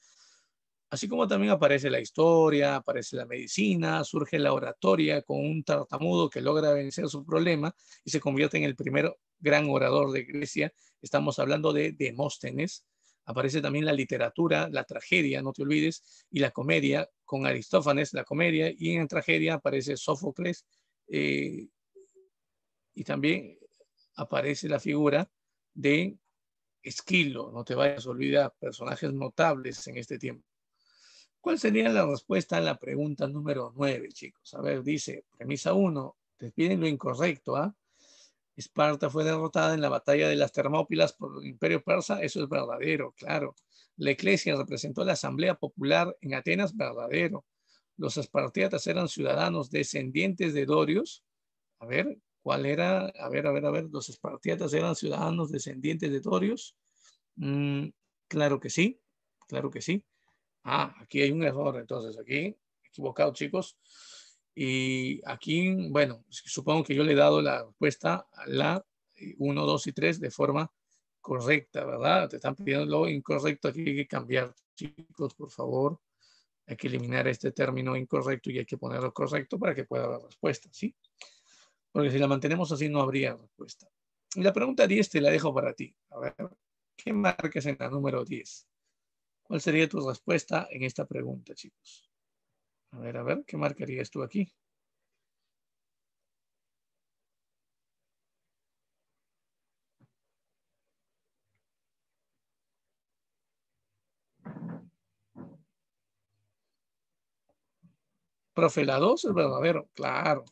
Así como también aparece la historia, aparece la medicina, surge la oratoria con un tartamudo que logra vencer su problema y se convierte en el primer gran orador de Grecia. Estamos hablando de Demóstenes. Aparece también la literatura, la tragedia, no te olvides, y la comedia con Aristófanes, la comedia, y en la tragedia aparece Sófocles eh, y también aparece la figura de Esquilo. No te vayas a olvidar, personajes notables en este tiempo. ¿Cuál sería la respuesta a la pregunta número 9, chicos? A ver, dice, premisa 1, te lo incorrecto, ¿ah? Esparta fue derrotada en la batalla de las Termópilas por el imperio persa, eso es verdadero, claro. La iglesia representó la asamblea popular en Atenas, verdadero. Los espartiatas eran ciudadanos descendientes de Dorios. A ver, ¿cuál era? A ver, a ver, a ver, los espartiatas eran ciudadanos descendientes de Dorios. Mm, claro que sí, claro que sí. Ah, aquí hay un error, entonces aquí, equivocado chicos. Y aquí, bueno, supongo que yo le he dado la respuesta a la 1, eh, 2 y 3 de forma correcta, ¿verdad? Te están pidiendo lo incorrecto, aquí hay que cambiar, chicos, por favor. Hay que eliminar este término incorrecto y hay que ponerlo correcto para que pueda haber respuesta, ¿sí? Porque si la mantenemos así no habría respuesta. Y la pregunta 10 te la dejo para ti. A ver, ¿qué marcas en la número 10? ¿Cuál sería tu respuesta en esta pregunta, chicos? A ver, a ver, ¿qué marcarías tú aquí? Profe, la 2 es verdadero, claro.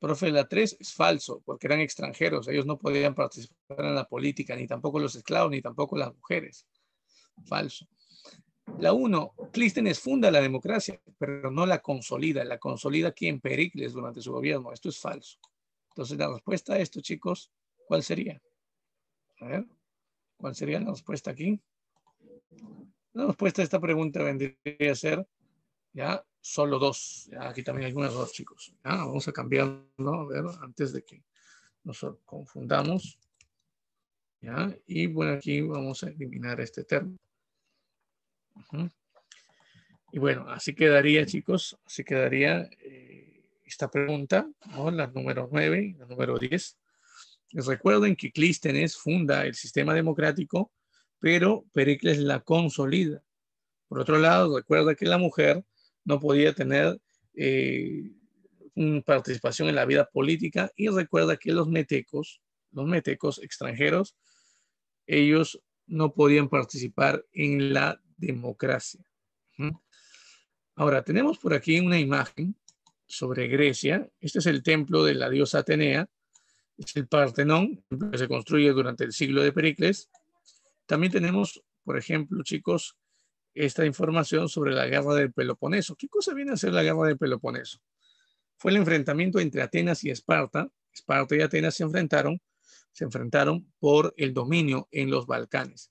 Profe, la 3 es falso, porque eran extranjeros. Ellos no podían participar en la política, ni tampoco los esclavos, ni tampoco las mujeres. Falso. La uno, Clístenes funda la democracia, pero no la consolida. La consolida aquí en Pericles durante su gobierno. Esto es falso. Entonces, la respuesta a esto, chicos, ¿cuál sería? A ver, ¿cuál sería la respuesta aquí? La respuesta a esta pregunta vendría a ser, ya, solo dos. aquí también hay algunas dos, chicos. Ya, vamos a cambiarlo, ¿no? a ver, antes de que nos confundamos. ¿ya? Y bueno, aquí vamos a eliminar este término. Y bueno, así quedaría, chicos, así quedaría eh, esta pregunta, ¿no? la número 9, la número 10. Recuerden que Clístenes funda el sistema democrático, pero Pericles la consolida. Por otro lado, recuerda que la mujer no podía tener eh, participación en la vida política y recuerda que los metecos, los metecos extranjeros, ellos no podían participar en la democracia. Ahora, tenemos por aquí una imagen sobre Grecia. Este es el templo de la diosa Atenea. Es el Partenón, que se construye durante el siglo de Pericles. También tenemos, por ejemplo, chicos, esta información sobre la guerra del Peloponeso. ¿Qué cosa viene a ser la guerra del Peloponeso? Fue el enfrentamiento entre Atenas y Esparta. Esparta y Atenas se enfrentaron, se enfrentaron por el dominio en los Balcanes.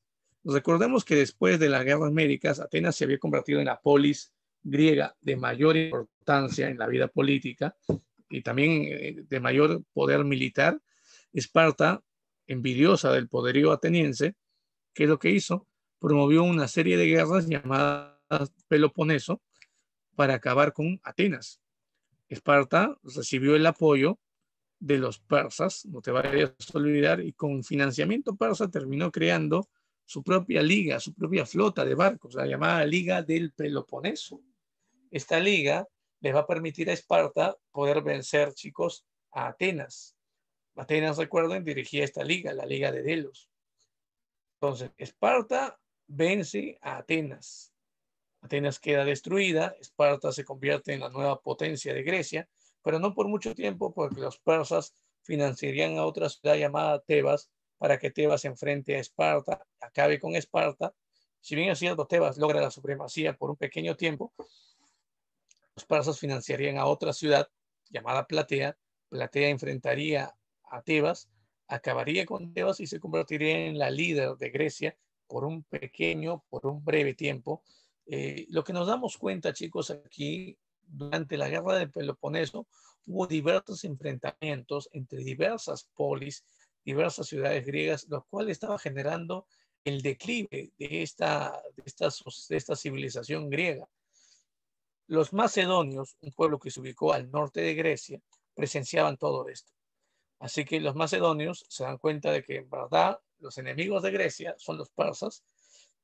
Recordemos que después de las guerras médicas, Atenas se había convertido en la polis griega de mayor importancia en la vida política y también eh, de mayor poder militar. Esparta, envidiosa del poderío ateniense, ¿qué es lo que hizo? Promovió una serie de guerras llamadas Peloponeso para acabar con Atenas. Esparta recibió el apoyo de los persas, no te vayas a olvidar, y con financiamiento persa terminó creando su propia liga, su propia flota de barcos, la llamada Liga del Peloponeso. Esta liga les va a permitir a Esparta poder vencer, chicos, a Atenas. Atenas, recuerden, dirigía esta liga, la Liga de Delos. Entonces, Esparta vence a Atenas. Atenas queda destruida, Esparta se convierte en la nueva potencia de Grecia, pero no por mucho tiempo, porque los persas financiarían a otra ciudad llamada Tebas, para que Tebas enfrente a Esparta, acabe con Esparta. Si bien es cierto, Tebas logra la supremacía por un pequeño tiempo, los persas financiarían a otra ciudad llamada Platea. Platea enfrentaría a Tebas, acabaría con Tebas y se convertiría en la líder de Grecia por un pequeño, por un breve tiempo. Eh, lo que nos damos cuenta, chicos, aquí durante la guerra de Peloponeso hubo diversos enfrentamientos entre diversas polis diversas ciudades griegas, lo cual estaba generando el declive de esta, de esta, civilización griega. Los macedonios, un pueblo que se ubicó al norte de Grecia, presenciaban todo esto. Así que los macedonios se dan cuenta de que en verdad los enemigos de Grecia son los persas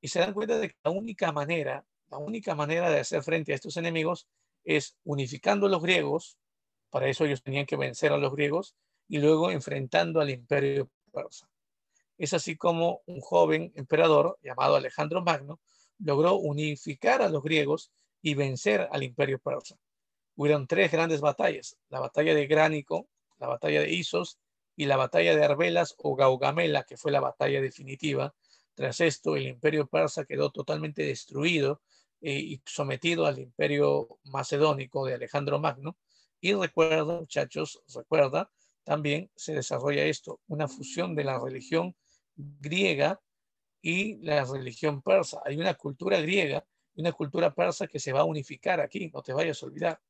y se dan cuenta de que la única manera, la única manera de hacer frente a estos enemigos es unificando a los griegos, para eso ellos tenían que vencer a los griegos, y luego enfrentando al imperio persa. Es así como un joven emperador llamado Alejandro Magno logró unificar a los griegos y vencer al imperio persa. Hubieron tres grandes batallas, la batalla de Gránico, la batalla de Isos y la batalla de Arbelas o Gaugamela, que fue la batalla definitiva. Tras esto, el imperio persa quedó totalmente destruido eh, y sometido al imperio macedónico de Alejandro Magno. Y recuerda, muchachos, recuerda también se desarrolla esto, una fusión de la religión griega y la religión persa. Hay una cultura griega y una cultura persa que se va a unificar aquí, no te vayas a olvidar.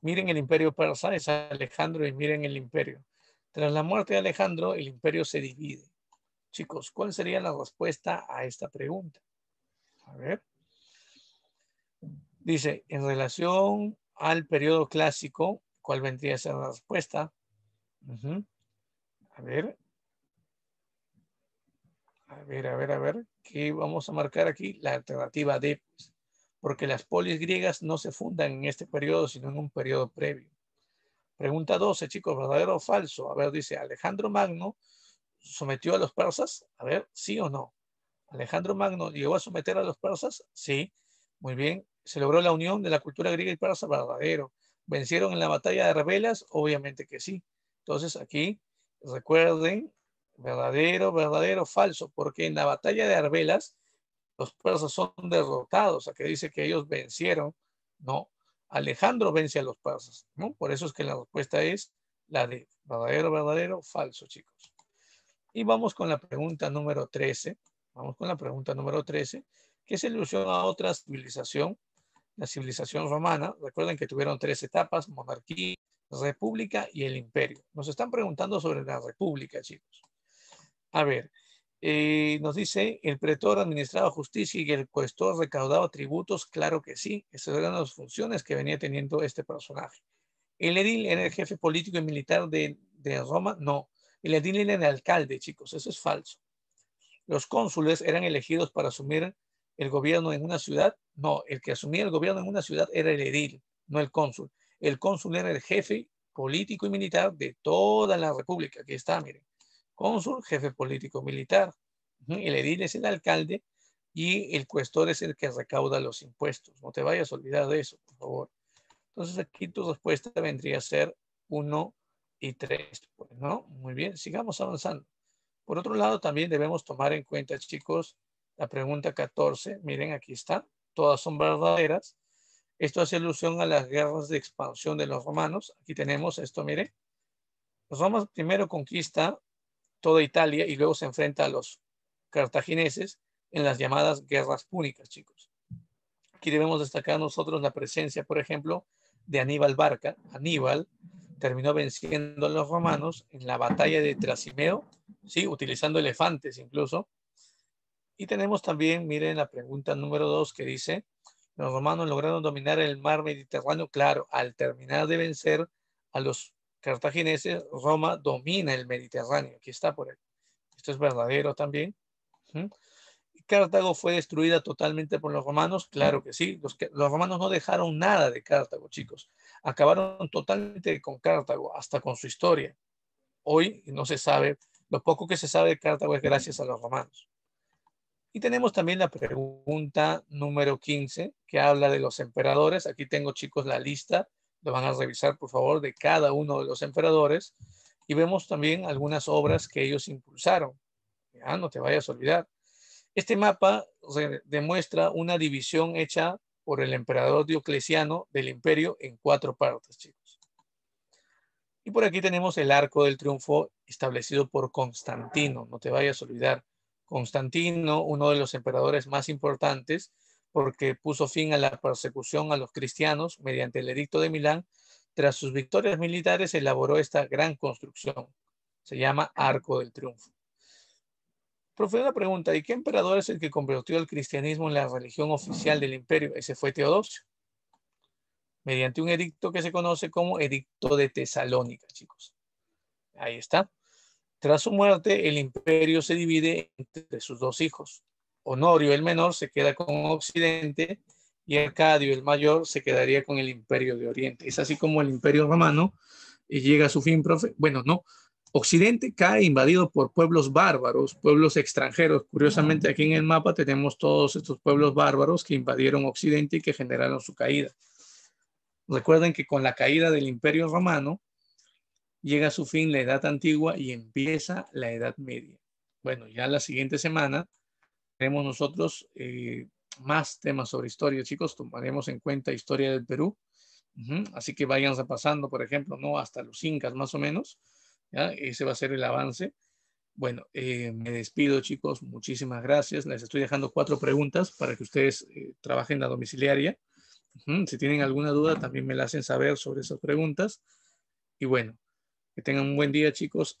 Miren el imperio persa, es Alejandro y miren el imperio. Tras la muerte de Alejandro, el imperio se divide. Chicos, ¿cuál sería la respuesta a esta pregunta? A ver. Dice, en relación al periodo clásico, ¿cuál vendría a ser la respuesta? A ver. A ver, a ver, a ver. ¿Qué vamos a marcar aquí? La alternativa D. Pues, porque las polis griegas no se fundan en este periodo, sino en un periodo previo. Pregunta 12, chicos, ¿verdadero o falso? A ver, dice, ¿Alejandro Magno sometió a los persas? A ver, ¿sí o no? ¿Alejandro Magno llegó a someter a los persas? Sí. Muy bien. ¿Se logró la unión de la cultura griega y persa? Verdadero. ¿Vencieron en la batalla de Rebelas? Obviamente que sí. Entonces aquí, recuerden, verdadero, verdadero, falso, porque en la batalla de Arbelas los persas son derrotados, a que dice que ellos vencieron, ¿no? Alejandro vence a los persas, ¿no? Por eso es que la respuesta es la de verdadero, verdadero, falso, chicos. Y vamos con la pregunta número 13, vamos con la pregunta número 13, que se ilusiona a otra civilización, la civilización romana. Recuerden que tuvieron tres etapas, monarquía, república y el imperio. Nos están preguntando sobre la república, chicos. A ver, eh, nos dice, el pretor administraba justicia y el cuestor recaudaba tributos. Claro que sí, esas eran las funciones que venía teniendo este personaje. El edil era el jefe político y militar de, de Roma. No, el edil era el alcalde, chicos. Eso es falso. Los cónsules eran elegidos para asumir el gobierno en una ciudad. No, el que asumía el gobierno en una ciudad era el edil, no el cónsul el cónsul era el jefe político y militar de toda la república, Aquí está, miren, cónsul, jefe político militar, el edil es el alcalde y el cuestor es el que recauda los impuestos. No te vayas a olvidar de eso, por favor. Entonces aquí tu respuesta vendría a ser 1 y 3, pues, ¿no? Muy bien, sigamos avanzando. Por otro lado, también debemos tomar en cuenta, chicos, la pregunta 14. Miren, aquí está. Todas son verdaderas esto hace alusión a las guerras de expansión de los romanos. Aquí tenemos esto, mire. Los romanos primero conquista toda Italia y luego se enfrenta a los cartagineses en las llamadas guerras púnicas, chicos. Aquí debemos destacar nosotros la presencia, por ejemplo, de Aníbal Barca. Aníbal terminó venciendo a los romanos en la batalla de Trasimeo, ¿sí? utilizando elefantes incluso. Y tenemos también, miren, la pregunta número dos que dice, los romanos lograron dominar el mar Mediterráneo, claro, al terminar de vencer a los cartagineses, Roma domina el Mediterráneo, aquí está por él. Esto es verdadero también. ¿Cártago Cartago fue destruida totalmente por los romanos, claro que sí, los, romanos no dejaron nada de Cartago, chicos. Acabaron totalmente con Cartago, hasta con su historia. Hoy no se sabe, lo poco que se sabe de Cartago es gracias a los romanos. Y tenemos también la pregunta número 15, que habla de los emperadores. Aquí tengo, chicos, la lista. Lo van a revisar, por favor, de cada uno de los emperadores. Y vemos también algunas obras que ellos impulsaron. Ah, no te vayas a olvidar. Este mapa demuestra una división hecha por el emperador Diocleciano del imperio en cuatro partes, chicos. Y por aquí tenemos el arco del triunfo establecido por Constantino, no te vayas a olvidar. Constantino, uno de los emperadores más importantes, porque puso fin a la persecución a los cristianos mediante el Edicto de Milán, tras sus victorias militares elaboró esta gran construcción. Se llama Arco del Triunfo. Profesor, una pregunta, ¿y qué emperador es el que convirtió el cristianismo en la religión oficial del imperio? Ese fue Teodosio, mediante un edicto que se conoce como Edicto de Tesalónica, chicos. Ahí está. Tras su muerte, el imperio se divide entre sus dos hijos. Honorio el menor se queda con Occidente y Arcadio el mayor se quedaría con el imperio de Oriente. Es así como el imperio romano eh, llega a su fin, profe. Bueno, no. Occidente cae invadido por pueblos bárbaros, pueblos extranjeros. Curiosamente, aquí en el mapa tenemos todos estos pueblos bárbaros que invadieron Occidente y que generaron su caída. Recuerden que con la caída del imperio romano, llega a su fin la Edad Antigua y empieza la Edad Media. Bueno, ya la siguiente semana tenemos nosotros eh, más temas sobre historia, chicos. Tomaremos en cuenta historia del Perú. Así que vayan pasando, por ejemplo, ¿no? hasta los incas más o menos. Ese va a ser el avance. Bueno, eh, me despido, chicos. Muchísimas gracias. Les estoy dejando cuatro preguntas para que ustedes eh, trabajen la domiciliaria. Si tienen alguna duda, también me la hacen saber sobre esas preguntas. Y bueno, que tengan un buen día, chicos.